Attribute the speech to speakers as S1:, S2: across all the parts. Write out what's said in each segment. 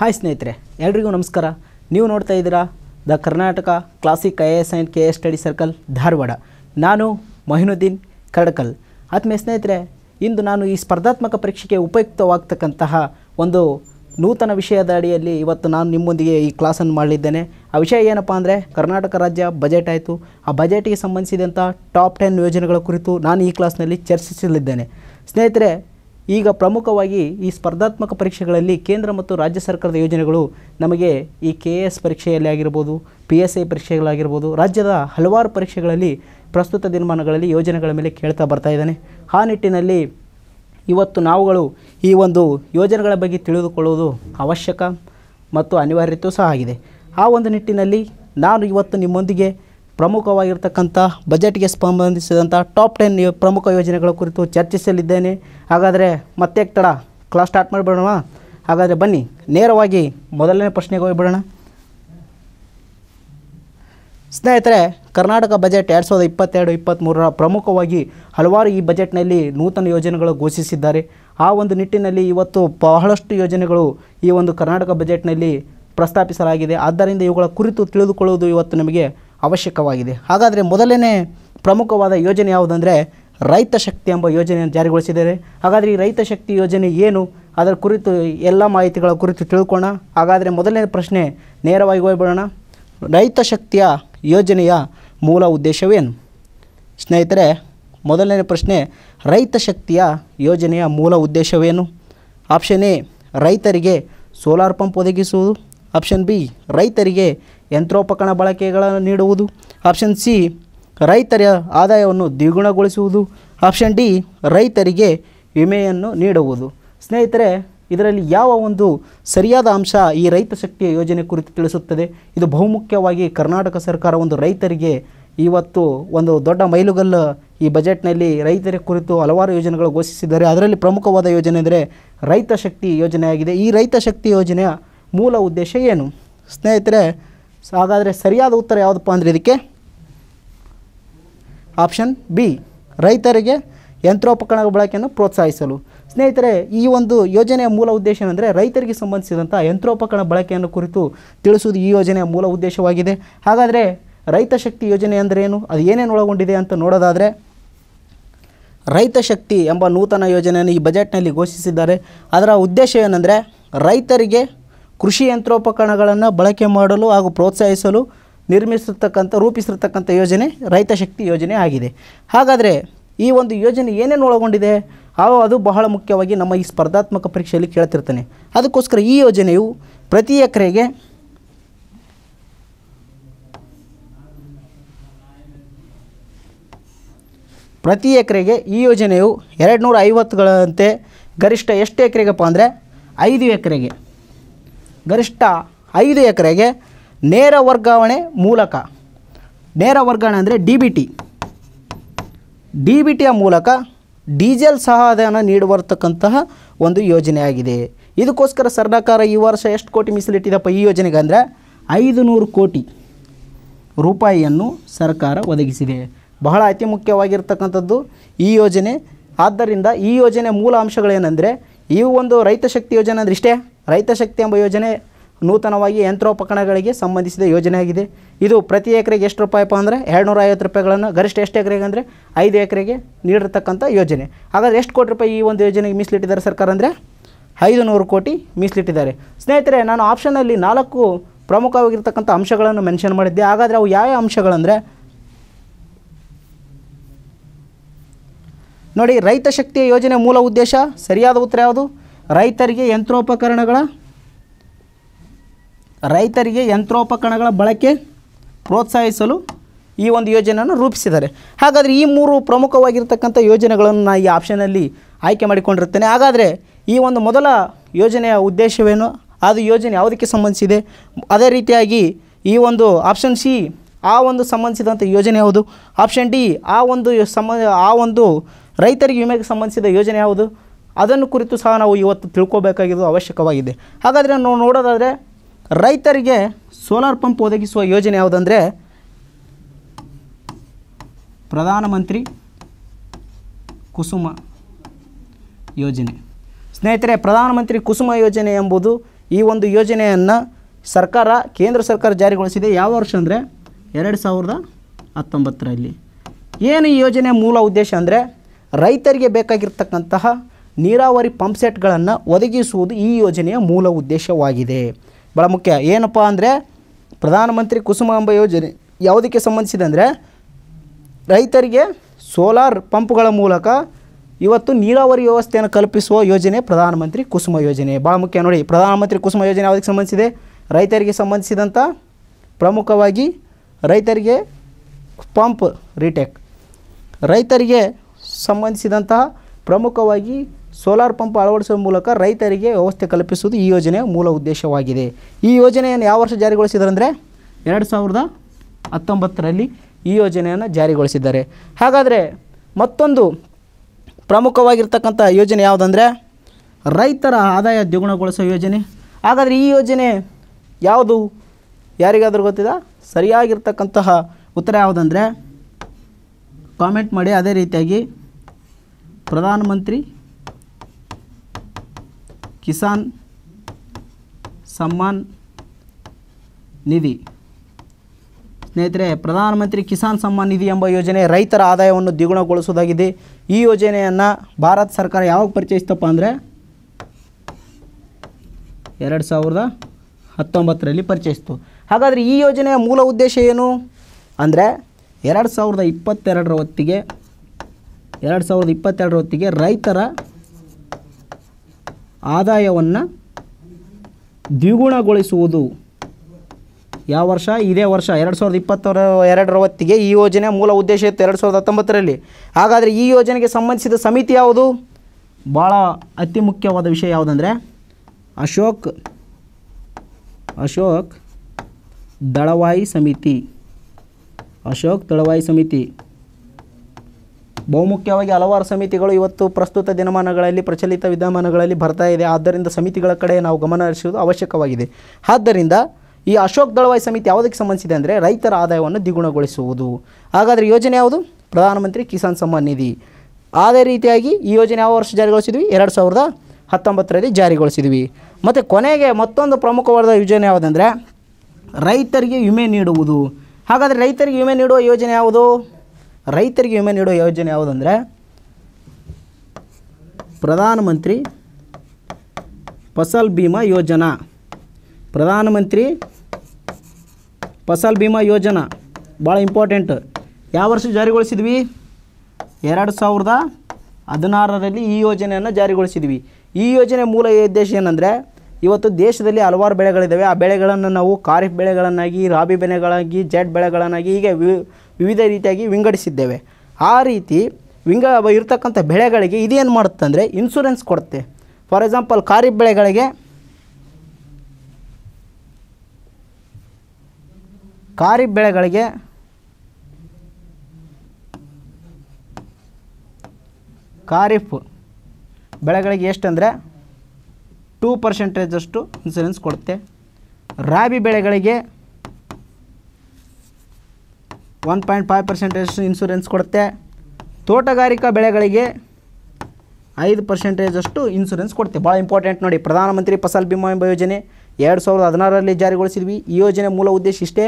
S1: hi ಸ್ನೇಹಿತರೆ ಎಲ್ರಿಗೂ ನಮಸ್ಕಾರ ನೀವು ನೋಡ್ತಾ ಇದ್ದೀರಾ the Karnataka classic I A S and K A study circle Dharwad ನಾನು ಮೊಹಿನುದ್ದೀನ್ ಕಡಕಲ್ ಆತ್ಮೀಯ ಸ್ನೇಹಿತರೆ ಇಂದು ನಾನು ಈ ಸ್ಪರ್ಧಾತ್ಮಕ ಪರೀಕ್ಷೆಗೆ ಉಪಯುಕ್ತವಾಗ್ತಕ್ಕಂತಹ ಒಂದು ನೂತನ ವಿಷಯದ ಅಡಿಯಲ್ಲಿ ಇವತ್ತು ನಾನು ನಿಮ್ಮೊಂದಿಗೆ ಈ ಕ್ಲಾಸನ್ನು ಮಾಡಲಿದ್ದೇನೆ ಆ ವಿಷಯ ಏನಪ್ಪ ಅಂದರೆ ಕರ್ನಾಟಕ ರಾಜ್ಯ ಬಜೆಟ್ ಆಯಿತು ಆ ಬಜೆಟಿಗೆ ಸಂಬಂಧಿಸಿದಂಥ ಟಾಪ್ ಟೆನ್ ಯೋಜನೆಗಳ ಕುರಿತು ನಾನು ಈ ಕ್ಲಾಸ್ನಲ್ಲಿ ಚರ್ಚಿಸಲಿದ್ದೇನೆ ಸ್ನೇಹಿತರೆ ಈಗ ಪ್ರಮುಖವಾಗಿ ಈ ಸ್ಪರ್ಧಾತ್ಮಕ ಪರೀಕ್ಷೆಗಳಲ್ಲಿ ಕೇಂದ್ರ ಮತ್ತು ರಾಜ್ಯ ಸರ್ಕಾರದ ಯೋಜನೆಗಳು ನಮಗೆ ಈ ಕೆ ಎ ಎಸ್ ಪರೀಕ್ಷೆಯಲ್ಲಿ ಆಗಿರ್ಬೋದು ಪಿ ಎಸ್ ಐ ಪರೀಕ್ಷೆಗಳಾಗಿರ್ಬೋದು ರಾಜ್ಯದ ಹಲವಾರು ಪರೀಕ್ಷೆಗಳಲ್ಲಿ ಪ್ರಸ್ತುತ ದಿನಮಾನಗಳಲ್ಲಿ ಯೋಜನೆಗಳ ಮೇಲೆ ಕೇಳ್ತಾ ಬರ್ತಾ ಇದ್ದಾನೆ ಆ ನಿಟ್ಟಿನಲ್ಲಿ ಇವತ್ತು ನಾವುಗಳು ಈ ಒಂದು ಯೋಜನೆಗಳ ಬಗ್ಗೆ ತಿಳಿದುಕೊಳ್ಳುವುದು ಅವಶ್ಯಕ ಮತ್ತು ಅನಿವಾರ್ಯತೆಯೂ ಸಹ ಆಗಿದೆ ಆ ಒಂದು ನಿಟ್ಟಿನಲ್ಲಿ ನಾನು ಇವತ್ತು ನಿಮ್ಮೊಂದಿಗೆ ಪ್ರಮುಖವಾಗಿರ್ತಕ್ಕಂಥ ಬಜೆಟ್ಗೆ ಸಂಬಂಧಿಸಿದಂಥ ಟಾಪ್ ಟೆನ್ ಪ್ರಮುಖ ಯೋಜನೆಗಳ ಕುರಿತು ಚರ್ಚಿಸಲಿದ್ದೇನೆ ಹಾಗಾದರೆ ಮತ್ತೆ ತಡ ಕ್ಲಾಸ್ ಸ್ಟಾರ್ಟ್ ಮಾಡಿಬಿಡೋಣ ಹಾಗಾದರೆ ಬನ್ನಿ ನೇರವಾಗಿ ಮೊದಲನೇ ಪ್ರಶ್ನೆಗೆ ಹೋಗಿಬಿಡೋಣ ಸ್ನೇಹಿತರೆ ಕರ್ನಾಟಕ ಬಜೆಟ್ ಎರಡು ಸಾವಿರದ ಇಪ್ಪತ್ತೆರಡು ಇಪ್ಪತ್ತ್ಮೂರರ ಪ್ರಮುಖವಾಗಿ ಹಲವಾರು ಈ ಬಜೆಟ್ನಲ್ಲಿ ನೂತನ ಯೋಜನೆಗಳು ಘೋಷಿಸಿದ್ದಾರೆ ಆ ಒಂದು ನಿಟ್ಟಿನಲ್ಲಿ ಇವತ್ತು ಬಹಳಷ್ಟು ಯೋಜನೆಗಳು ಈ ಒಂದು ಕರ್ನಾಟಕ ಬಜೆಟ್ನಲ್ಲಿ ಪ್ರಸ್ತಾಪಿಸಲಾಗಿದೆ ಆದ್ದರಿಂದ ಇವುಗಳ ಕುರಿತು ತಿಳಿದುಕೊಳ್ಳುವುದು ಇವತ್ತು ನಮಗೆ ಅವಶ್ಯಕವಾಗಿದೆ ಹಾಗಾದರೆ ಮೊದಲನೇ ಪ್ರಮುಖವಾದ ಯೋಜನೆ ಯಾವುದಂದರೆ ರೈತ ಶಕ್ತಿ ಎಂಬ ಯೋಜನೆಯನ್ನು ಜಾರಿಗೊಳಿಸಿದ್ದಾರೆ ಹಾಗಾದರೆ ಈ ರೈತ ಶಕ್ತಿ ಯೋಜನೆ ಏನು ಅದರ ಕುರಿತು ಎಲ್ಲ ಮಾಹಿತಿಗಳ ಕುರಿತು ತಿಳ್ಕೋಣ ಹಾಗಾದರೆ ಮೊದಲನೇ ಪ್ರಶ್ನೆ ನೇರವಾಗಿ ಹೋಗ್ಬಿಡೋಣ ರೈತ ಶಕ್ತಿಯ ಯೋಜನೆಯ ಮೂಲ ಉದ್ದೇಶವೇನು ಸ್ನೇಹಿತರೆ ಮೊದಲನೇ ಪ್ರಶ್ನೆ ರೈತ ಶಕ್ತಿಯ ಯೋಜನೆಯ ಮೂಲ ಉದ್ದೇಶವೇನು ಆಪ್ಷನ್ ಎ ರೈತರಿಗೆ ಸೋಲಾರ್ ಪಂಪ್ ಒದಗಿಸುವುದು ಆಪ್ಷನ್ ಬಿ ರೈತರಿಗೆ ಯಂತ್ರೋಪಕರಣ ಬಳಕೆಗಳನ್ನು ನೀಡುವುದು ಆಪ್ಷನ್ ಸಿ ರೈತರ ಆದಾಯವನ್ನು ದ್ವಿಗುಣಗೊಳಿಸುವುದು ಆಪ್ಷನ್ ಡಿ ರೈತರಿಗೆ ವಿಮೆಯನ್ನು ನೀಡುವುದು ಸ್ನೇಹಿತರೆ ಇದರಲ್ಲಿ ಯಾವ ಒಂದು ಸರಿಯಾದ ಅಂಶ ಈ ರೈತ ಶಕ್ತಿ ಯೋಜನೆ ಕುರಿತು ತಿಳಿಸುತ್ತದೆ ಇದು ಬಹುಮುಖ್ಯವಾಗಿ ಕರ್ನಾಟಕ ಸರ್ಕಾರ ಒಂದು ರೈತರಿಗೆ ಇವತ್ತು ಒಂದು ದೊಡ್ಡ ಮೈಲುಗಲ್ಲು ಈ ಬಜೆಟ್ನಲ್ಲಿ ರೈತರ ಕುರಿತು ಹಲವಾರು ಯೋಜನೆಗಳು ಘೋಷಿಸಿದ್ದಾರೆ ಅದರಲ್ಲಿ ಪ್ರಮುಖವಾದ ಯೋಜನೆ ಅಂದರೆ ರೈತ ಶಕ್ತಿ ಯೋಜನೆಯಾಗಿದೆ ಈ ರೈತ ಶಕ್ತಿ ಯೋಜನೆಯ ಮೂಲ ಉದ್ದೇಶ ಏನು ಸ್ನೇಹಿತರೆ ಸೊ ಹಾಗಾದರೆ ಸರಿಯಾದ ಉತ್ತರ ಯಾವುದಪ್ಪ ಅಂದರೆ ಇದಕ್ಕೆ ಆಪ್ಷನ್ ಬಿ ರೈತರಿಗೆ ಯಂತ್ರೋಪಕರಣಗಳ ಬಳಕೆಯನ್ನು ಪ್ರೋತ್ಸಾಹಿಸಲು ಸ್ನೇಹಿತರೆ ಈ ಒಂದು ಯೋಜನೆಯ ಮೂಲ ಉದ್ದೇಶ ಏನಂದರೆ ರೈತರಿಗೆ ಸಂಬಂಧಿಸಿದಂಥ ಯಂತ್ರೋಪಕರಣ ಬಳಕೆಯನ್ನು ಕುರಿತು ತಿಳಿಸುವುದು ಈ ಯೋಜನೆಯ ಮೂಲ ಉದ್ದೇಶವಾಗಿದೆ ಹಾಗಾದರೆ ರೈತ ಶಕ್ತಿ ಯೋಜನೆ ಅಂದರೇನು ಅದು ಏನೇನು ಒಳಗೊಂಡಿದೆ ಅಂತ ನೋಡೋದಾದರೆ ರೈತ ಶಕ್ತಿ ಎಂಬ ನೂತನ ಯೋಜನೆಯನ್ನು ಈ ಬಜೆಟ್ನಲ್ಲಿ ಘೋಷಿಸಿದ್ದಾರೆ ಅದರ ಉದ್ದೇಶ ಏನಂದರೆ ರೈತರಿಗೆ ಕೃಷಿ ಯಂತ್ರೋಪಕರಣಗಳನ್ನು ಬಳಕೆ ಮಾಡಲು ಹಾಗೂ ಪ್ರೋತ್ಸಾಹಿಸಲು ನಿರ್ಮಿಸಿರ್ತಕ್ಕಂಥ ರೂಪಿಸಿರ್ತಕ್ಕಂಥ ಯೋಜನೆ ರೈತ ಶಕ್ತಿ ಯೋಜನೆ ಆಗಿದೆ ಹಾಗಾದರೆ ಈ ಒಂದು ಯೋಜನೆ ಏನೇನು ಒಳಗೊಂಡಿದೆ ಹಾಗೂ ಅದು ಬಹಳ ಮುಖ್ಯವಾಗಿ ನಮ್ಮ ಈ ಸ್ಪರ್ಧಾತ್ಮಕ ಪರೀಕ್ಷೆಯಲ್ಲಿ ಕೇಳ್ತಿರ್ತಾನೆ ಅದಕ್ಕೋಸ್ಕರ ಈ ಯೋಜನೆಯು ಪ್ರತಿ ಎಕರೆಗೆ ಪ್ರತಿ ಎಕರೆಗೆ ಈ ಯೋಜನೆಯು ಎರಡು ನೂರ ಐವತ್ತುಗಳಂತೆ ಗರಿಷ್ಠ ಎಷ್ಟು ಎಕರೆಗಪ್ಪ ಅಂದರೆ ಐದು ಎಕರೆಗೆ ಗರಿಷ್ಠ ಐದು ಎಕರೆಗೆ ನೇರ ವರ್ಗಾವಣೆ ಮೂಲಕ ನೇರ ವರ್ಗಾವಣೆ ಅಂದರೆ D B T D B ಟಿಯ ಮೂಲಕ ಡೀಸೆಲ್ ಸಹಾಯಧನ ನೀಡುವರ್ತಕ್ಕಂತಹ ಒಂದು ಯೋಜನೆಯಾಗಿದೆ ಇದಕ್ಕೋಸ್ಕರ ಸರ್ಕಾರ ಈ ವರ್ಷ ಎಷ್ಟು ಕೋಟಿ ಮೀಸಲಿಟ್ಟಿದಪ್ಪ ಈ ಯೋಜನೆಗೆ ಅಂದರೆ ಐದು ನೂರು ಕೋಟಿ ರೂಪಾಯಿಯನ್ನು ಸರ್ಕಾರ ಒದಗಿಸಿದೆ ಬಹಳ ಅತಿ ಮುಖ್ಯವಾಗಿರ್ತಕ್ಕಂಥದ್ದು ಈ ಯೋಜನೆ ಆದ್ದರಿಂದ ಈ ಯೋಜನೆ ಮೂಲ ಅಂಶಗಳೇನೆಂದರೆ ಈ ಒಂದು ರೈತ ಶಕ್ತಿ ಯೋಜನೆ ಅಂದರೆ ಇಷ್ಟೇ ರೈತ ಶಕ್ತಿ ಎಂಬ ಯೋಜನೆ ನೂತನವಾಗಿ ಯಂತ್ರೋಪಕರಣಗಳಿಗೆ ಸಂಬಂಧಿಸಿದ ಯೋಜನೆ ಆಗಿದೆ ಇದು ಪ್ರತಿ ಎಕರೆಗೆ ಎಷ್ಟು ರೂಪಾಯಿಪ್ಪ ಅಂದರೆ ಎರಡುನೂರ ಐವತ್ತು ರೂಪಾಯಿಗಳನ್ನು ಗರಿಷ್ಠ ಎಷ್ಟು ಎಕರೆಗೆ ಅಂದರೆ ಐದು ಎಕರೆಗೆ ನೀಡಿರ್ತಕ್ಕಂಥ ಯೋಜನೆ ಹಾಗಾದರೆ ಎಷ್ಟು ಕೋಟಿ ರೂಪಾಯಿ ಈ ಒಂದು ಯೋಜನೆಗೆ ಮೀಸಲಿಟ್ಟಿದ್ದಾರೆ ಸರ್ಕಾರ ಅಂದರೆ ಐದು ನೂರು ಕೋಟಿ ಮೀಸಲಿಟ್ಟಿದ್ದಾರೆ ಸ್ನೇಹಿತರೆ ನಾನು ಆಪ್ಷನಲ್ಲಿ ನಾಲ್ಕು ಪ್ರಮುಖವಾಗಿರ್ತಕ್ಕಂಥ ಅಂಶಗಳನ್ನು ಮೆನ್ಷನ್ ಮಾಡಿದ್ದೆ ಹಾಗಾದರೆ ಅವು ಯಾವ ಅಂಶಗಳಂದರೆ ನೋಡಿ ರೈತ ಶಕ್ತಿಯ ಯೋಜನೆ ಮೂಲ ಉದ್ದೇಶ ಸರಿಯಾದ ಉತ್ತರ ಯಾವುದು ರೈತರಿಗೆ ಯಂತ್ರೋಪಕರಣಗಳ ರೈತರಿಗೆ ಯಂತ್ರೋಪಕರಣಗಳ ಬಳಕೆ ಪ್ರೋತ್ಸಾಹಿಸಲು ಈ ಒಂದು ಯೋಜನೆಯನ್ನು ರೂಪಿಸಿದ್ದಾರೆ ಹಾಗಾದರೆ ಈ ಮೂರು ಪ್ರಮುಖವಾಗಿರ್ತಕ್ಕಂಥ ಯೋಜನೆಗಳನ್ನು ನಾನು ಈ ಆಪ್ಷನಲ್ಲಿ ಆಯ್ಕೆ ಮಾಡಿಕೊಂಡಿರ್ತೇನೆ ಹಾಗಾದರೆ ಈ ಒಂದು ಮೊದಲ ಯೋಜನೆಯ ಉದ್ದೇಶವೇನು ಅದು ಯೋಜನೆ ಯಾವುದಕ್ಕೆ ಸಂಬಂಧಿಸಿದೆ ಅದೇ ರೀತಿಯಾಗಿ ಈ ಒಂದು ಆಪ್ಷನ್ ಸಿ ಆ ಒಂದು ಸಂಬಂಧಿಸಿದಂಥ ಯೋಜನೆ ಯಾವುದು ಆಪ್ಷನ್ ಡಿ ಆ ಒಂದು ಸಂಬಂಧ ಆ ಒಂದು ರೈತರಿಗೆ ವಿಮೆಗೆ ಸಂಬಂಧಿಸಿದ ಯೋಜನೆ ಯಾವುದು ಅದನ್ನು ಕುರಿತು ಸಹ ನಾವು ಇವತ್ತು ತಿಳ್ಕೋಬೇಕಾಗಿದ್ದು ಅವಶ್ಯಕವಾಗಿದೆ ಹಾಗಾದರೆ ನಾವು ನೋಡೋದಾದರೆ ರೈತರಿಗೆ ಸೋಲಾರ್ ಪಂಪ್ ಒದಗಿಸುವ ಯೋಜನೆ ಯಾವುದಂದರೆ ಪ್ರಧಾನಮಂತ್ರಿ ಕುಸುಮ ಯೋಜನೆ ಸ್ನೇಹಿತರೆ ಪ್ರಧಾನಮಂತ್ರಿ ಕುಸುಮ ಯೋಜನೆ ಎಂಬುದು ಈ ಒಂದು ಯೋಜನೆಯನ್ನು ಸರ್ಕಾರ ಕೇಂದ್ರ ಸರ್ಕಾರ ಜಾರಿಗೊಳಿಸಿದೆ ಯಾವ ವರ್ಷ ಅಂದರೆ ಎರಡು ಸಾವಿರದ ಹತ್ತೊಂಬತ್ತರಲ್ಲಿ ಏನು ಈ ಯೋಜನೆ ಮೂಲ ಉದ್ದೇಶ ಅಂದರೆ ರೈತರಿಗೆ ಬೇಕಾಗಿರ್ತಕ್ಕಂತಹ ನೀರಾವರಿ ಪಂಪ್ ಒದಗಿಸುವುದು ಈ ಯೋಜನೆಯ ಮೂಲ ಉದ್ದೇಶವಾಗಿದೆ ಭಾಳ ಮುಖ್ಯ ಏನಪ್ಪ ಅಂದರೆ ಪ್ರಧಾನಮಂತ್ರಿ ಕುಸುಮ ಅಂಬ ಯೋಜನೆ ಯಾವುದಕ್ಕೆ ಸಂಬಂಧಿಸಿದೆ ಅಂದರೆ ರೈತರಿಗೆ ಸೋಲಾರ್ ಪಂಪ್ಗಳ ಮೂಲಕ ಇವತ್ತು ನೀರಾವರಿ ವ್ಯವಸ್ಥೆಯನ್ನು ಕಲ್ಪಿಸುವ ಯೋಜನೆ ಪ್ರಧಾನಮಂತ್ರಿ ಕುಸುಮ ಯೋಜನೆ ಭಾಳ ಮುಖ್ಯ ನೋಡಿ ಪ್ರಧಾನಮಂತ್ರಿ ಕುಸುಮ ಯೋಜನೆ ಯಾವುದಕ್ಕೆ ಸಂಬಂಧಿಸಿದೆ ರೈತರಿಗೆ ಸಂಬಂಧಿಸಿದಂಥ ಪ್ರಮುಖವಾಗಿ ರೈತರಿಗೆ ಪಂಪ್ ರಿಟೆಕ್ ರೈತರಿಗೆ ಸಂಬಂಧಿಸಿದಂತಹ ಪ್ರಮುಖವಾಗಿ ಸೋಲಾರ್ ಪಂಪ್ ಅಳವಡಿಸುವ ಮೂಲಕ ರೈತರಿಗೆ ವ್ಯವಸ್ಥೆ ಕಲ್ಪಿಸುವುದು ಈ ಯೋಜನೆಯ ಮೂಲ ಉದ್ದೇಶವಾಗಿದೆ ಈ ಯೋಜನೆಯನ್ನು ಯಾವ ವರ್ಷ ಜಾರಿಗೊಳಿಸಿದ್ದಾರೆ ಅಂದರೆ ಎರಡು ಸಾವಿರದ ಹತ್ತೊಂಬತ್ತರಲ್ಲಿ ಈ ಯೋಜನೆಯನ್ನು ಜಾರಿಗೊಳಿಸಿದ್ದಾರೆ ಹಾಗಾದರೆ ಮತ್ತೊಂದು ಪ್ರಮುಖವಾಗಿರ್ತಕ್ಕಂಥ ಯೋಜನೆ ಯಾವುದಂದರೆ ರೈತರ ಆದಾಯ ದ್ವಿಗುಣಗೊಳಿಸುವ ಯೋಜನೆ ಹಾಗಾದರೆ ಈ ಯೋಜನೆ ಯಾವುದು ಯಾರಿಗಾದರೂ ಗೊತ್ತಿದ ಸರಿಯಾಗಿರ್ತಕ್ಕಂತಹ ಉತ್ತರ ಯಾವುದಂದರೆ ಕಾಮೆಂಟ್ ಮಾಡಿ ಅದೇ ರೀತಿಯಾಗಿ ಪ್ರಧಾನಮಂತ್ರಿ ಕಿಸಾನ್ ಸಮ್ಮಾನ್ ನಿಧಿ ಸ್ನೇಹಿತರೆ ಪ್ರಧಾನಮಂತ್ರಿ ಕಿಸಾನ್ ಸಮ್ಮಾನ್ ನಿಧಿ ಎಂಬ ಯೋಜನೆ ರೈತರ ಆದಾಯವನ್ನು ದ್ವಿಗುಣಗೊಳಿಸೋದಾಗಿದೆ ಈ ಯೋಜನೆಯನ್ನು ಭಾರತ ಸರ್ಕಾರ ಯಾವಾಗ ಪರಿಚಯಿಸ್ತಪ್ಪ ಅಂದರೆ ಎರಡು ಸಾವಿರದ ಹತ್ತೊಂಬತ್ತರಲ್ಲಿ ಪರಿಚಯಿಸ್ತು ಹಾಗಾದರೆ ಈ ಯೋಜನೆಯ ಮೂಲ ಉದ್ದೇಶ ಏನು ಅಂದರೆ ಎರಡು ಸಾವಿರದ ಇಪ್ಪತ್ತೆರಡರ ಹೊತ್ತಿಗೆ ಎರಡು ಸಾವಿರದ ಇಪ್ಪತ್ತೆರಡರ ಹೊತ್ತಿಗೆ ರೈತರ ಆದಾಯವನ್ನು ದ್ವಿಗುಣಗೊಳಿಸುವುದು ಯಾವ ವರ್ಷ ಇದೇ ವರ್ಷ ಎರಡು ಸಾವಿರದ ಇಪ್ಪತ್ತರ ಎರಡರ ಹೊತ್ತಿಗೆ ಈ ಯೋಜನೆ ಮೂಲ ಉದ್ದೇಶ ಇತ್ತು ಎರಡು ಸಾವಿರದ ಹತ್ತೊಂಬತ್ತರಲ್ಲಿ ಹಾಗಾದರೆ ಈ ಯೋಜನೆಗೆ ಸಂಬಂಧಿಸಿದ ಸಮಿತಿ ಯಾವುದು ಭಾಳ ಅತಿ ಮುಖ್ಯವಾದ ವಿಷಯ ಯಾವುದಂದರೆ ಅಶೋಕ್ ಅಶೋಕ್ ದಳವಾಯಿ ಸಮಿತಿ ಅಶೋಕ್ ದಳವಾಯಿ ಸಮಿತಿ ಬಹುಮುಖ್ಯವಾಗಿ ಹಲವಾರು ಸಮಿತಿಗಳು ಇವತ್ತು ಪ್ರಸ್ತುತ ದಿನಮಾನಗಳಲ್ಲಿ ಪ್ರಚಲಿತ ವಿದ್ಯಮಾನಗಳಲ್ಲಿ ಬರ್ತಾ ಇದೆ ಆದ್ದರಿಂದ ಸಮಿತಿಗಳ ಕಡೆ ನಾವು ಗಮನ ಹರಿಸುವುದು ಅವಶ್ಯಕವಾಗಿದೆ ಆದ್ದರಿಂದ ಈ ಅಶೋಕ್ ದಳವಾಯಿ ಸಮಿತಿ ಯಾವುದಕ್ಕೆ ಸಂಬಂಧಿಸಿದೆ ಅಂದರೆ ರೈತರ ಆದಾಯವನ್ನು ದ್ವಿಗುಣಗೊಳಿಸುವುದು ಹಾಗಾದರೆ ಯೋಜನೆ ಯಾವುದು ಪ್ರಧಾನಮಂತ್ರಿ ಕಿಸಾನ್ ಸಮ್ಮಾನ್ ನಿಧಿ ಅದೇ ರೀತಿಯಾಗಿ ಈ ಯೋಜನೆ ಯಾವ ವರ್ಷ ಜಾರಿಗೊಳಿಸಿದ್ವಿ ಎರಡು ಸಾವಿರದ ಹತ್ತೊಂಬತ್ತರಲ್ಲಿ ಜಾರಿಗೊಳಿಸಿದ್ವಿ ಮತ್ತು ಕೊನೆಗೆ ಮತ್ತೊಂದು ಪ್ರಮುಖವಾದ ಯೋಜನೆ ಯಾವುದಂದರೆ ರೈತರಿಗೆ ವಿಮೆ ನೀಡುವುದು ಹಾಗಾದರೆ ರೈತರಿಗೆ ವಿಮೆ ನೀಡುವ ಯೋಜನೆ ಯಾವುದು ರೈತರಿಗೆ ವಿಮೆ ನೀಡೋ ಯೋಜನೆ ಯಾವುದಂದರೆ ಪ್ರಧಾನಮಂತ್ರಿ ಫಸಲ್ ಭೀಮಾ ಯೋಜನಾ ಪ್ರಧಾನಮಂತ್ರಿ ಫಸಲ್ ಭೀಮಾ ಯೋಜನಾ ಭಾಳ ಇಂಪಾರ್ಟೆಂಟ್ ಯಾವ ವರ್ಷ ಜಾರಿಗೊಳಿಸಿದ್ವಿ ಎರಡು ಸಾವಿರದ ಹದಿನಾರರಲ್ಲಿ ಈ ಯೋಜನೆಯನ್ನು ಜಾರಿಗೊಳಿಸಿದ್ವಿ ಈ ಯೋಜನೆ ಮೂಲ ಉದ್ದೇಶ ಏನಂದರೆ ಇವತ್ತು ದೇಶದಲ್ಲಿ ಹಲವಾರು ಬೆಳೆಗಳಿದ್ದಾವೆ ಆ ಬೆಳೆಗಳನ್ನು ನಾವು ಖಾರಿಫ್ ಬೆಳೆಗಳನ್ನಾಗಿ ರಾಬಿ ಬೆಳೆಗಳಾಗಿ ಜೆಡ್ ಬೆಳೆಗಳನ್ನಾಗಿ ಹೀಗೆ ವಿ ವಿವಿಧ ರೀತಿಯಾಗಿ ವಿಂಗಡಿಸಿದ್ದೇವೆ ಆ ರೀತಿ ವಿಂಗ ಇರತಕ್ಕಂಥ ಬೆಳೆಗಳಿಗೆ ಇದೇನು ಮಾಡುತ್ತೆ ಅಂದರೆ ಇನ್ಸೂರೆನ್ಸ್ ಕೊಡುತ್ತೆ ಫಾರ್ ಎಕ್ಸಾಂಪಲ್ ಖಾರಿಫ್ ಬೆಳೆಗಳಿಗೆ ಖಾರಿಫ್ ಬೆಳೆಗಳಿಗೆ ಖಾರಿಫ್ ಬೆಳೆಗಳಿಗೆ ಎಷ್ಟಂದರೆ ಟೂ ಪರ್ಸೆಂಟೇಜಷ್ಟು ಇನ್ಸೂರೆನ್ಸ್ ಕೊಡುತ್ತೆ ರಾಬಿ ಬೆಳೆಗಳಿಗೆ ಒನ್ ಪಾಯಿಂಟ್ ಫೈವ್ ಪರ್ಸೆಂಟೇಜಷ್ಟು ಇನ್ಸೂರೆನ್ಸ್ ಕೊಡುತ್ತೆ ತೋಟಗಾರಿಕಾ ಬೆಳೆಗಳಿಗೆ ಐದು ಪರ್ಸೆಂಟೇಜಷ್ಟು ಇನ್ಶೂರೆನ್ಸ್ ಕೊಡುತ್ತೆ ಭಾಳ ಇಂಪಾರ್ಟೆಂಟ್ ನೋಡಿ ಪ್ರಧಾನಮಂತ್ರಿ ಫಸಲ್ ಬಿಮಾ ಎಂಬ ಯೋಜನೆ ಎರಡು ಸಾವಿರದ ಹದಿನಾರರಲ್ಲಿ ಜಾರಿಗೊಳಿಸಿದ್ವಿ ಈ ಯೋಜನೆ ಮೂಲ ಉದ್ದೇಶ ಇಷ್ಟೇ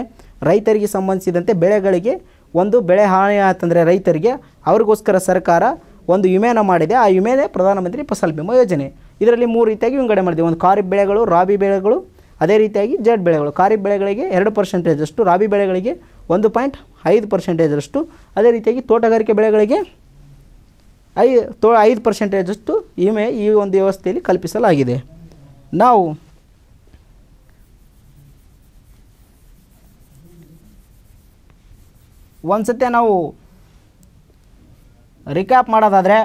S1: ರೈತರಿಗೆ ಸಂಬಂಧಿಸಿದಂತೆ ಬೆಳೆಗಳಿಗೆ ಒಂದು ಬೆಳೆ ಹಾನಿ ಆಯ್ತಂದರೆ ರೈತರಿಗೆ ಅವ್ರಿಗೋಸ್ಕರ ಸರ್ಕಾರ ಒಂದು ವಿಮೆನ ಮಾಡಿದೆ ಆ ವಿಮೆನೇ ಪ್ರಧಾನಮಂತ್ರಿ ಫಸಲ್ ಬಿಮಾ ಯೋಜನೆ ಇದರಲ್ಲಿ ಮೂರು ರೀತಿಯಾಗಿ ವಿಂಗಡೆ ಮಾಡಿದೆ ಒಂದು ಖಾರಿಫ್ ಬೆಳೆಗಳು ರಾಬಿ ಬೆಳೆಗಳು ಅದೇ ರೀತಿಯಾಗಿ ಜಡ್ ಬೆಳೆಗಳು ಖಾರಿಫ್ ಬೆಳೆಗಳಿಗೆ ಎರಡು ಪರ್ಸೆಂಟೇಜಷ್ಟು ರಾಬಿ ಬೆಳೆಗಳಿಗೆ ಒಂದು ಪಾಯಿಂಟ್ ಐದು ಪರ್ಸೆಂಟೇಜರಷ್ಟು ಅದೇ ರೀತಿಯಾಗಿ ತೋಟಗಾರಿಕೆ ಬೆಳೆಗಳಿಗೆ ಐ ತೋ ಐದು ಪರ್ಸೆಂಟೇಜಷ್ಟು ವಿಮೆ ಈ ಒಂದು ವ್ಯವಸ್ಥೆಯಲ್ಲಿ ಕಲ್ಪಿಸಲಾಗಿದೆ ನಾವು ಒಂದು ಸತ್ಯ ನಾವು ರಿಕ್ಯಾಪ್ ಮಾಡೋದಾದರೆ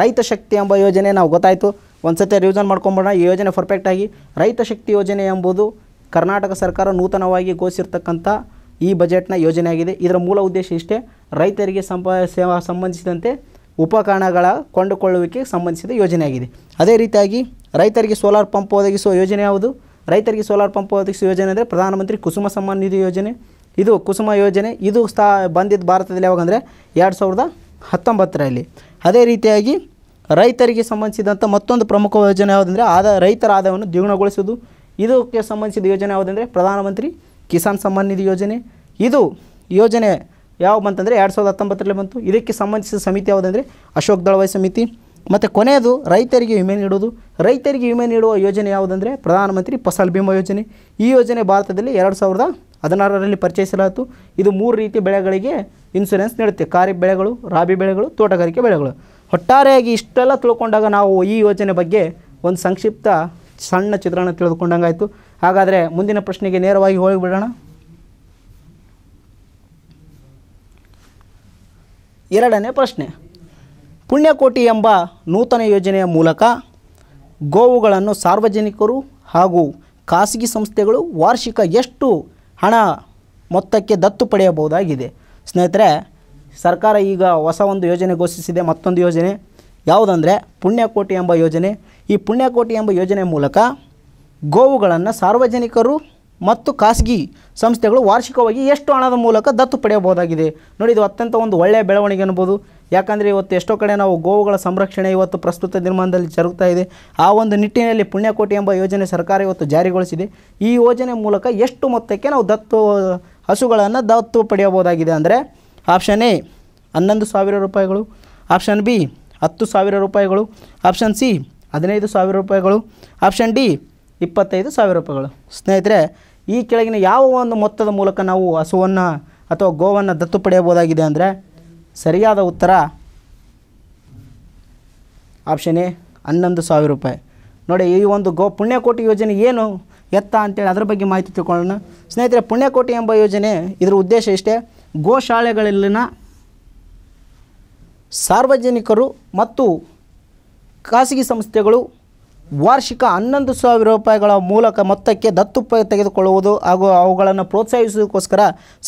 S1: ರೈತ ಶಕ್ತಿ ಎಂಬ ಯೋಜನೆ ನಾವು ಗೊತ್ತಾಯಿತು ಒಂದು ಸತ್ಯ ರಿವಿಷನ್ ಮಾಡ್ಕೊಂಬೋಣ ಈ ಯೋಜನೆ ಪರ್ಫೆಕ್ಟಾಗಿ ರೈತ ಶಕ್ತಿ ಯೋಜನೆ ಎಂಬುದು ಕರ್ನಾಟಕ ಸರ್ಕಾರ ನೂತನವಾಗಿ ಘೋಷಿಸಿರ್ತಕ್ಕಂಥ ಈ ಬಜೆಟ್ನ ಯೋಜನೆಯಾಗಿದೆ ಇದರ ಮೂಲ ಉದ್ದೇಶ ಇಷ್ಟೇ ರೈತರಿಗೆ ಸಂಪ ಸಂಬಂಧಿಸಿದಂತೆ ಉಪಕರಣಗಳ ಕೊಂಡುಕೊಳ್ಳುವಿಕೆ ಸಂಬಂಧಿಸಿದ ಯೋಜನೆಯಾಗಿದೆ ಅದೇ ರೀತಿಯಾಗಿ ರೈತರಿಗೆ ಸೋಲಾರ್ ಪಂಪ್ ಒದಗಿಸುವ ಯೋಜನೆ ಯಾವುದು ರೈತರಿಗೆ ಸೋಲಾರ್ ಪಂಪ್ ಒದಗಿಸುವ ಯೋಜನೆ ಅಂದರೆ ಪ್ರಧಾನಮಂತ್ರಿ ಕುಸುಮ ಸಮ್ಮಾನ್ ನಿಧಿ ಯೋಜನೆ ಇದು ಕುಸುಮ ಯೋಜನೆ ಇದು ಸ್ಥಾ ಬಂದಿದ್ದ ಭಾರತದಲ್ಲಿ ಯಾವಾಗಂದರೆ ಎರಡು ಸಾವಿರದ ಹತ್ತೊಂಬತ್ತರಲ್ಲಿ ಅದೇ ರೀತಿಯಾಗಿ ರೈತರಿಗೆ ಸಂಬಂಧಿಸಿದಂಥ ಮತ್ತೊಂದು ಪ್ರಮುಖ ಯೋಜನೆ ಯಾವುದಂದರೆ ಆದ ರೈತರ ಆದಾಯವನ್ನು ದ್ವಿಗುಣಗೊಳಿಸುವುದು ಇದಕ್ಕೆ ಸಂಬಂಧಿಸಿದ ಯೋಜನೆ ಯಾವುದಂದರೆ ಪ್ರಧಾನಮಂತ್ರಿ ಕಿಸಾನ್ ಸಮ್ಮಾನ್ ನಿಧಿ ಯೋಜನೆ ಇದು ಯೋಜನೆ ಯಾವ ಬಂತಂದರೆ ಎರಡು ಸಾವಿರದ ಹತ್ತೊಂಬತ್ತರಲ್ಲಿ ಬಂತು ಇದಕ್ಕೆ ಸಂಬಂಧಿಸಿದ ಸಮಿತಿ ಯಾವುದಂದರೆ ಅಶೋಕ್ ದಳವಾಯಿ ಸಮಿತಿ ಮತ್ತು ಕೊನೆಯದು ರೈತರಿಗೆ ವಿಮೆ ನೀಡುವುದು ರೈತರಿಗೆ ವಿಮೆ ನೀಡುವ ಯೋಜನೆ ಯಾವುದಂದರೆ ಪ್ರಧಾನಮಂತ್ರಿ ಫಸಲ್ ಬಿಮಾ ಯೋಜನೆ ಈ ಯೋಜನೆ ಭಾರತದಲ್ಲಿ ಎರಡು ಸಾವಿರದ ಹದಿನಾರರಲ್ಲಿ ಪರಿಚಯಿಸಲಾಯಿತು ಇದು ಮೂರು ರೀತಿಯ ಬೆಳೆಗಳಿಗೆ ಇನ್ಸೂರೆನ್ಸ್ ನೀಡುತ್ತೆ ಖಾರಿಫ್ ಬೆಳೆಗಳು ರಾಬಿ ಬೆಳೆಗಳು ತೋಟಗಾರಿಕೆ ಬೆಳೆಗಳು ಒಟ್ಟಾರೆಯಾಗಿ ಇಷ್ಟೆಲ್ಲ ತಿಳ್ಕೊಂಡಾಗ ನಾವು ಈ ಯೋಜನೆ ಬಗ್ಗೆ ಒಂದು ಸಂಕ್ಷಿಪ್ತ ಸಣ್ಣ ಚಿತ್ರಣ ತಿಳಿದುಕೊಂಡಂಗಾಯಿತು ಹಾಗಾದರೆ ಮುಂದಿನ ಪ್ರಶ್ನೆಗೆ ನೇರವಾಗಿ ಹೋಗಿಬಿಡೋಣ ಎರಡನೇ ಪ್ರಶ್ನೆ ಪುಣ್ಯಕೋಟಿ ಎಂಬ ನೂತನ ಯೋಜನೆಯ ಮೂಲಕ ಗೋವುಗಳನ್ನು ಸಾರ್ವಜನಿಕರು ಹಾಗೂ ಖಾಸಗಿ ಸಂಸ್ಥೆಗಳು ವಾರ್ಷಿಕ ಎಷ್ಟು ಹಣ ಮೊತ್ತಕ್ಕೆ ದತ್ತು ಪಡೆಯಬಹುದಾಗಿದೆ ಸ್ನೇಹಿತರೆ ಸರ್ಕಾರ ಈಗ ಹೊಸ ಒಂದು ಯೋಜನೆ ಘೋಷಿಸಿದೆ ಮತ್ತೊಂದು ಯೋಜನೆ ಯಾವುದಂದರೆ ಪುಣ್ಯಕೋಟಿ ಎಂಬ ಯೋಜನೆ ಈ ಪುಣ್ಯಕೋಟಿ ಎಂಬ ಯೋಜನೆ ಮೂಲಕ ಗೋವುಗಳನ್ನು ಸಾರ್ವಜನಿಕರು ಮತ್ತು ಖಾಸಗಿ ಸಂಸ್ಥೆಗಳು ವಾರ್ಷಿಕವಾಗಿ ಎಷ್ಟು ಹಣದ ಮೂಲಕ ದತ್ತು ಪಡೆಯಬಹುದಾಗಿದೆ ನೋಡಿ ಇದು ಅತ್ಯಂತ ಒಂದು ಒಳ್ಳೆಯ ಬೆಳವಣಿಗೆ ಅನ್ಬೋದು ಯಾಕಂದರೆ ಇವತ್ತು ಎಷ್ಟೋ ಕಡೆ ನಾವು ಗೋವುಗಳ ಸಂರಕ್ಷಣೆ ಇವತ್ತು ಪ್ರಸ್ತುತ ದಿನಮಾನದಲ್ಲಿ ಜರುಗ್ತಾ ಇದೆ ಆ ಒಂದು ನಿಟ್ಟಿನಲ್ಲಿ ಪುಣ್ಯಕೋಟಿ ಎಂಬ ಯೋಜನೆ ಸರ್ಕಾರ ಇವತ್ತು ಜಾರಿಗೊಳಿಸಿದೆ ಈ ಯೋಜನೆ ಮೂಲಕ ಎಷ್ಟು ಮೊತ್ತಕ್ಕೆ ನಾವು ದತ್ತು ಹಸುಗಳನ್ನು ದತ್ತು ಪಡೆಯಬಹುದಾಗಿದೆ ಅಂದರೆ ಆಪ್ಷನ್ ಎ ಹನ್ನೊಂದು ಸಾವಿರ ರೂಪಾಯಿಗಳು ಆಪ್ಷನ್ ಬಿ ಹತ್ತು ಸಾವಿರ ರೂಪಾಯಿಗಳು ಆಪ್ಷನ್ ಸಿ ಹದಿನೈದು ಸಾವಿರ ರೂಪಾಯಿಗಳು ಆಪ್ಷನ್ ಡಿ ಇಪ್ಪತ್ತೈದು ಸಾವಿರ ರೂಪಾಯಿಗಳು ಸ್ನೇಹಿತರೆ ಈ ಕೆಳಗಿನ ಯಾವ ಒಂದು ಮೊತ್ತದ ಮೂಲಕ ನಾವು ಹಸುವನ್ನು ಅಥವಾ ಗೋವನ್ನು ದತ್ತು ಪಡೆಯಬಹುದಾಗಿದೆ ಅಂದರೆ ಸರಿಯಾದ ಉತ್ತರ ಆಪ್ಷನ್ ಎ ಹನ್ನೊಂದು ಸಾವಿರ ರೂಪಾಯಿ ನೋಡಿ ಈ ಒಂದು ಗೋ ಪುಣ್ಯಕೋಟಿ ಯೋಜನೆ ಏನು ಎತ್ತ ಅಂತೇಳಿ ಅದರ ಬಗ್ಗೆ ಮಾಹಿತಿ ತಿಳ್ಕೊಳ್ಳೋಣ ಸ್ನೇಹಿತರೆ ಪುಣ್ಯಕೋಟಿ ಎಂಬ ಯೋಜನೆ ಇದರ ಉದ್ದೇಶ ಇಷ್ಟೇ ಗೋಶಾಲೆಗಳಲ್ಲಿನ ಸಾರ್ವಜನಿಕರು ಮತ್ತು ಖಾಸಗಿ ಸಂಸ್ಥೆಗಳು ವಾರ್ಷಿಕ ಹನ್ನೊಂದು ಸಾವಿರ ರೂಪಾಯಿಗಳ ಮೂಲಕ ಮೊತ್ತಕ್ಕೆ ದತ್ತು ತೆಗೆದುಕೊಳ್ಳುವುದು ಹಾಗೂ ಅವುಗಳನ್ನು ಪ್ರೋತ್ಸಾಹಿಸುವುದಕ್ಕೋಸ್ಕರ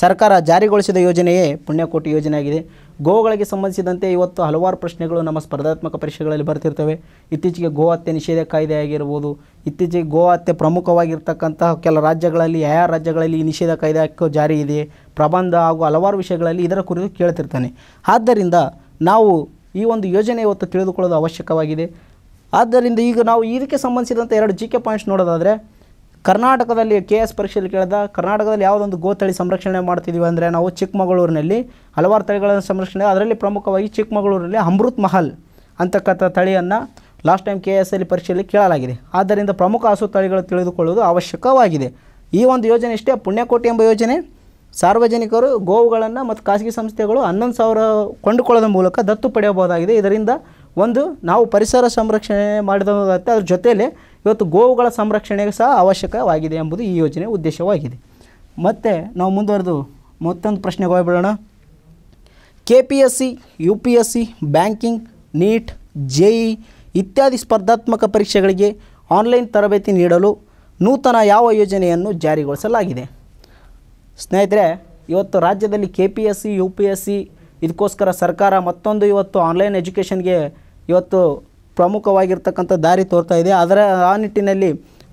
S1: ಸರ್ಕಾರ ಜಾರಿಗೊಳಿಸಿದ ಯೋಜನೆಯೇ ಪುಣ್ಯಕೋಟಿ ಯೋಜನೆಯಾಗಿದೆ ಗೋಗಳಿಗೆ ಸಂಬಂಧಿಸಿದಂತೆ ಇವತ್ತು ಹಲವಾರು ಪ್ರಶ್ನೆಗಳು ನಮ್ಮ ಸ್ಪರ್ಧಾತ್ಮಕ ಪರೀಕ್ಷೆಗಳಲ್ಲಿ ಬರ್ತಿರ್ತವೆ ಇತ್ತೀಚೆಗೆ ಗೋ ಹತ್ಯೆ ನಿಷೇಧ ಕಾಯ್ದೆ ಆಗಿರ್ಬೋದು ಇತ್ತೀಚೆಗೆ ಗೋ ಹತ್ಯೆ ಪ್ರಮುಖವಾಗಿರ್ತಕ್ಕಂತಹ ಕೆಲ ರಾಜ್ಯಗಳಲ್ಲಿ ಯಾವ ರಾಜ್ಯಗಳಲ್ಲಿ ಈ ನಿಷೇಧ ಕಾಯ್ದೆ ಹಾಕೋ ಜಾರಿ ಇದೆ ಪ್ರಬಂಧ ಹಾಗೂ ಹಲವಾರು ವಿಷಯಗಳಲ್ಲಿ ಇದರ ಕುರಿತು ಕೇಳ್ತಿರ್ತಾನೆ ಆದ್ದರಿಂದ ನಾವು ಈ ಒಂದು ಯೋಜನೆ ಇವತ್ತು ತಿಳಿದುಕೊಳ್ಳೋದು ಅವಶ್ಯಕವಾಗಿದೆ ಆದ್ದರಿಂದ ಈಗ ನಾವು ಇದಕ್ಕೆ ಸಂಬಂಧಿಸಿದಂಥ ಎರಡು ಜಿ ಕೆ ಪಾಯಿಂಟ್ಸ್ ನೋಡೋದಾದರೆ ಕರ್ನಾಟಕದಲ್ಲಿ ಕೆ ಎಸ್ ಪರೀಕ್ಷೆಯಲ್ಲಿ ಕೇಳಿದ ಕರ್ನಾಟಕದಲ್ಲಿ ಯಾವುದೊಂದು ಗೋತಳಿ ಸಂರಕ್ಷಣೆ ಮಾಡ್ತಿದ್ದೀವಿ ಅಂದರೆ ನಾವು ಚಿಕ್ಕಮಗಳೂರಿನಲ್ಲಿ ಹಲವಾರು ತಳಿಗಳನ್ನು ಸಂರಕ್ಷಣೆ ಅದರಲ್ಲಿ ಪ್ರಮುಖವಾಗಿ ಚಿಕ್ಕಮಗಳೂರಲ್ಲಿ ಅಮೃತ್ ಮಹಲ್ ಅಂತಕ್ಕಂಥ ತಳಿಯನ್ನು ಲಾಸ್ಟ್ ಟೈಮ್ ಕೆ ಎಸ್ ಎಲ್ಲಿ ಪರೀಕ್ಷೆಯಲ್ಲಿ ಕೇಳಲಾಗಿದೆ ಆದ್ದರಿಂದ ಪ್ರಮುಖ ಹಸು ತಳಿಗಳು ತಿಳಿದುಕೊಳ್ಳುವುದು ಅವಶ್ಯಕವಾಗಿದೆ ಈ ಒಂದು ಯೋಜನೆ ಇಷ್ಟೇ ಪುಣ್ಯಕೋಟಿ ಎಂಬ ಯೋಜನೆ ಸಾರ್ವಜನಿಕರು ಗೋವುಗಳನ್ನು ಮತ್ತು ಖಾಸಗಿ ಸಂಸ್ಥೆಗಳು ಹನ್ನೊಂದು ಸಾವಿರ ಕೊಂಡುಕೊಳ್ಳೋದ ಮೂಲಕ ದತ್ತು ಪಡೆಯಬಹುದಾಗಿದೆ ಇದರಿಂದ ಒಂದು ನಾವು ಪರಿಸರ ಸಂರಕ್ಷಣೆ ಮಾಡಿದಂತೆ ಅದ್ರ ಜೊತೆಯಲ್ಲೇ ಇವತ್ತು ಗೋವುಗಳ ಸಂರಕ್ಷಣೆಗೆ ಸಹ ಅವಶ್ಯಕವಾಗಿದೆ ಎಂಬುದು ಈ ಯೋಜನೆಯ ಉದ್ದೇಶವಾಗಿದೆ ಮತ್ತು ನಾವು ಮುಂದುವರೆದು ಮತ್ತೊಂದು ಪ್ರಶ್ನೆಗೆ ಹೋಗ್ಬಿಡೋಣ K P S C U P S C banking NEET JEE ಇತ್ಯಾದಿ ಸ್ಪರ್ಧಾತ್ಮಕ ಪರೀಕ್ಷೆಗಳಿಗೆ ಆನ್ಲೈನ್ ತರಬೇತಿ ನೀಡಲು ನೂತನ ಯಾವ ಯೋಜನೆಯನ್ನು ಜಾರಿಗೊಳಿಸಲಾಗಿದೆ ಸ್ನೇಹಿತರೆ ಇವತ್ತು ರಾಜ್ಯದಲ್ಲಿ K P S C U P S C ಇದಕ್ಕೋಸ್ಕರ ಸರ್ಕಾರ ಮತ್ತೊಂದು ಇವತ್ತು ಆನ್ಲೈನ್ ಎಜುಕೇಷನ್ಗೆ ಇವತ್ತು ಪ್ರಮುಖವಾಗಿರ್ತಕ್ಕಂಥ ದಾರಿ ತೋರ್ತಾ ಇದೆ ಅದರ ಆ ನಿಟ್ಟಿನಲ್ಲಿ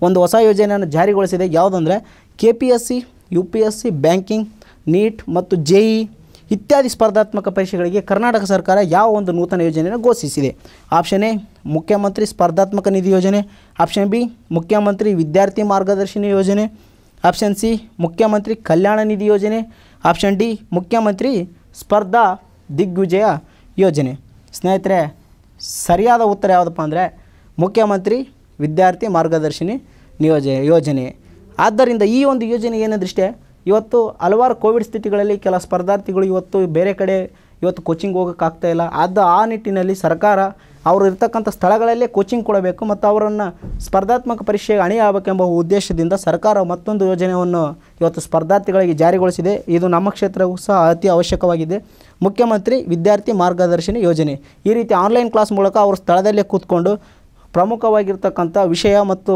S1: ಒಂದು ಹೊಸ ಯೋಜನೆಯನ್ನು ಜಾರಿಗೊಳಿಸಿದೆ ಯಾವುದಂದರೆ K P S C U P S C banking NEET ಮತ್ತು ಜೆ ಇ e ಇತ್ಯಾದಿ ಸ್ಪರ್ಧಾತ್ಮಕ ಪರೀಕ್ಷೆಗಳಿಗೆ ಕರ್ನಾಟಕ ಸರ್ಕಾರ ಯಾವ ಒಂದು ನೂತನ ಯೋಜನೆಯನ್ನು ಘೋಷಿಸಿದೆ ಆಪ್ಷನ್ ಎ ಮುಖ್ಯಮಂತ್ರಿ ಸ್ಪರ್ಧಾತ್ಮಕ ನಿಧಿ ಯೋಜನೆ ಆಪ್ಷನ್ ಬಿ ಮುಖ್ಯಮಂತ್ರಿ ವಿದ್ಯಾರ್ಥಿ ಮಾರ್ಗದರ್ಶಿನಿ ಯೋಜನೆ ಆಪ್ಷನ್ ಸಿ ಮುಖ್ಯಮಂತ್ರಿ ಕಲ್ಯಾಣ ನಿಧಿ ಯೋಜನೆ ಆಪ್ಷನ್ ಡಿ ಮುಖ್ಯಮಂತ್ರಿ ಸ್ಪರ್ಧಾ ದಿಗ್ವಿಜಯ ಯೋಜನೆ ಸ್ನೇಹಿತರೆ ಸರಿಯಾದ ಉತ್ತರ ಯಾವುದಪ್ಪ ಅಂದರೆ ಮುಖ್ಯಮಂತ್ರಿ ವಿದ್ಯಾರ್ಥಿ ಮಾರ್ಗದರ್ಶಿನಿ ನಿಯೋಜನೆ ಯೋಜನೆ ಆದ್ದರಿಂದ ಈ ಒಂದು ಯೋಜನೆ ದೃಷ್ಟಿ ಇವತ್ತು ಹಲವಾರು ಕೋವಿಡ್ ಸ್ಥಿತಿಗಳಲ್ಲಿ ಕೆಲ ಸ್ಪರ್ಧಾರ್ಥಿಗಳು ಇವತ್ತು ಬೇರೆ ಕಡೆ ಇವತ್ತು ಕೋಚಿಂಗ್ ಹೋಗೋಕ್ಕಾಗ್ತಾ ಇಲ್ಲ ಆದ ಆ ನಿಟ್ಟಿನಲ್ಲಿ ಸರ್ಕಾರ ಅವರು ಇರ್ತಕ್ಕಂಥ ಸ್ಥಳಗಳಲ್ಲೇ ಕೋಚಿಂಗ್ ಕೊಡಬೇಕು ಮತ್ತು ಅವರನ್ನು ಸ್ಪರ್ಧಾತ್ಮಕ ಪರೀಕ್ಷೆಗೆ ಅಣಿ ಆಗಬೇಕೆಂಬ ಉದ್ದೇಶದಿಂದ ಸರ್ಕಾರ ಮತ್ತೊಂದು ಯೋಜನೆಯನ್ನು ಇವತ್ತು ಸ್ಪರ್ಧಾರ್ಥಿಗಳಿಗೆ ಜಾರಿಗೊಳಿಸಿದೆ ಇದು ನಮ್ಮ ಕ್ಷೇತ್ರಕ್ಕೂ ಸಹ ಅತಿ ಅವಶ್ಯಕವಾಗಿದೆ ಮುಖ್ಯಮಂತ್ರಿ ವಿದ್ಯಾರ್ಥಿ ಮಾರ್ಗದರ್ಶನ ಯೋಜನೆ ಈ ರೀತಿ ಆನ್ಲೈನ್ ಕ್ಲಾಸ್ ಮೂಲಕ ಅವರು ಸ್ಥಳದಲ್ಲೇ ಕೂತ್ಕೊಂಡು ಪ್ರಮುಖವಾಗಿರ್ತಕ್ಕಂಥ ವಿಷಯ ಮತ್ತು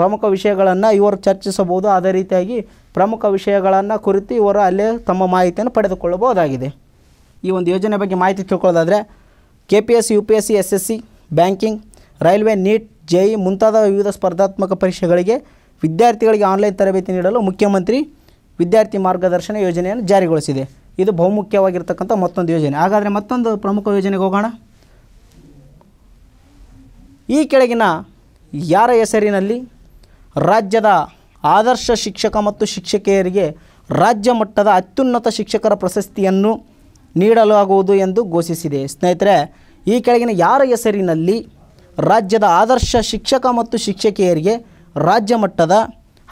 S1: ಪ್ರಮುಖ ವಿಷಯಗಳನ್ನು ಇವರು ಚರ್ಚಿಸಬಹುದು ಅದೇ ರೀತಿಯಾಗಿ ಪ್ರಮುಖ ವಿಷಯಗಳನ್ನು ಕುರಿತು ಇವರು ಅಲ್ಲೇ ತಮ್ಮ ಮಾಹಿತಿಯನ್ನು ಪಡೆದುಕೊಳ್ಳಬಹುದಾಗಿದೆ ಈ ಒಂದು ಯೋಜನೆ ಬಗ್ಗೆ ಮಾಹಿತಿ ತಿಳ್ಕೊಳ್ಳೋದಾದರೆ K P S U P S C S S C banking railway NEET JEE ಮುಂತಾದ ವಿವಿಧ ಸ್ಪರ್ಧಾತ್ಮಕ ಪರೀಕ್ಷೆಗಳಿಗೆ ವಿದ್ಯಾರ್ಥಿಗಳಿಗೆ ಆನ್ಲೈನ್ ತರಬೇತಿ ನೀಡಲು ಮುಖ್ಯಮಂತ್ರಿ ವಿದ್ಯಾರ್ಥಿ ಮಾರ್ಗದರ್ಶನ ಯೋಜನೆಯನ್ನು ಜಾರಿಗೊಳಿಸಿದೆ ಇದು ಬಹುಮುಖ್ಯವಾಗಿರ್ತಕ್ಕಂಥ ಮತ್ತೊಂದು ಯೋಜನೆ ಹಾಗಾದರೆ ಮತ್ತೊಂದು ಪ್ರಮುಖ ಯೋಜನೆಗೆ ಹೋಗೋಣ ಈ ಕೆಳಗಿನ ಯಾರ ಹೆಸರಿನಲ್ಲಿ ರಾಜ್ಯದ ಆದರ್ಶ ಶಿಕ್ಷಕ ಮತ್ತು ಶಿಕ್ಷಕಿಯರಿಗೆ ರಾಜ್ಯ ಮಟ್ಟದ ಅತ್ಯುನ್ನತ ಶಿಕ್ಷಕರ ಪ್ರಶಸ್ತಿಯನ್ನು ನೀಡಲಾಗುವುದು ಎಂದು ಘೋಷಿಸಿದೆ ಸ್ನೇಹಿತರೆ ಈ ಕೆಳಗಿನ ಯಾರ ಹೆಸರಿನಲ್ಲಿ ರಾಜ್ಯದ ಆದರ್ಶ ಶಿಕ್ಷಕ ಮತ್ತು ಶಿಕ್ಷಕಿಯರಿಗೆ ರಾಜ್ಯ ಮಟ್ಟದ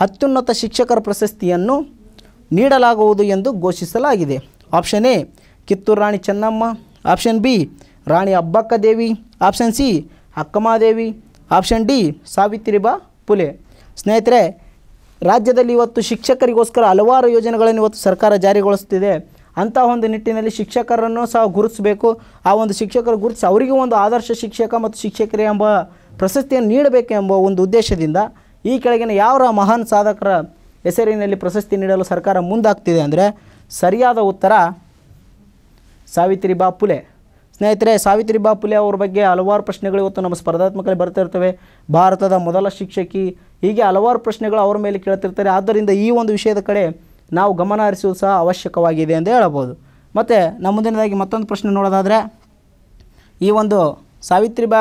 S1: ಅತ್ಯುನ್ನತ ಶಿಕ್ಷಕರ ಪ್ರಶಸ್ತಿಯನ್ನು ನೀಡಲಾಗುವುದು ಎಂದು ಘೋಷಿಸಲಾಗಿದೆ option A Kittur Rani Chennamma option B Rani Abbakka Devi option C Akkamahadevi option D Savitribai Phule ಸ್ನೇಹಿತರೆ ರಾಜ್ಯದಲ್ಲಿ ಇವತ್ತು ಶಿಕ್ಷಕರಿಗೋಸ್ಕರ ಹಲವಾರು ಯೋಜನೆಗಳನ್ನು ಇವತ್ತು ಸರ್ಕಾರ ಜಾರಿಗೊಳಿಸುತ್ತಿದೆ ಅಂಥ ಒಂದು ನಿಟ್ಟಿನಲ್ಲಿ ಶಿಕ್ಷಕರನ್ನು ಸಹ ಗುರುತಿಸಬೇಕು ಆ ಒಂದು ಶಿಕ್ಷಕರ ಗುರುತಿಸಿ ಅವರಿಗೆ ಒಂದು ಆದರ್ಶ ಶಿಕ್ಷಕ ಮತ್ತು ಶಿಕ್ಷಕರೇ ಎಂಬ ಪ್ರಶಸ್ತಿಯನ್ನು ನೀಡಬೇಕೆಂಬ ಒಂದು ಉದ್ದೇಶದಿಂದ ಈ ಕೆಳಗಿನ ಯಾವ ಮಹಾನ್ ಸಾಧಕರ ಹೆಸರಿನಲ್ಲಿ ಪ್ರಶಸ್ತಿ ನೀಡಲು ಸರ್ಕಾರ ಮುಂದಾಗ್ತಿದೆ ಅಂದರೆ ಸರಿಯಾದ ಉತ್ತರ ಸಾವಿತ್ರಿಬಾ ಪುಲೆ ಸ್ನೇಹಿತರೆ ಸಾವಿತ್ರಿಬಾ ಪುಲೆ ಅವ್ರ ಬಗ್ಗೆ ಹಲವಾರು ಪ್ರಶ್ನೆಗಳು ಇವತ್ತು ನಮ್ಮ ಸ್ಪರ್ಧಾತ್ಮಕಲ್ಲಿ ಬರ್ತಿರ್ತವೆ ಭಾರತದ ಮೊದಲ ಶಿಕ್ಷಕಿ ಹೀಗೆ ಹಲವಾರು ಪ್ರಶ್ನೆಗಳು ಅವರ ಮೇಲೆ ಕೇಳ್ತಿರ್ತಾರೆ ಆದ್ದರಿಂದ ಈ ಒಂದು ವಿಷಯದ ಕಡೆ ನಾವು ಗಮನ ಹರಿಸುವುದು ಸಹ ಅವಶ್ಯಕವಾಗಿದೆ ಎಂದು ಹೇಳಬಹುದು ಮತ್ತು ಮುಂದಿನದಾಗಿ ಮತ್ತೊಂದು ಪ್ರಶ್ನೆ ನೋಡೋದಾದರೆ ಈ ಒಂದು ಸಾವಿತ್ರಿಬಾ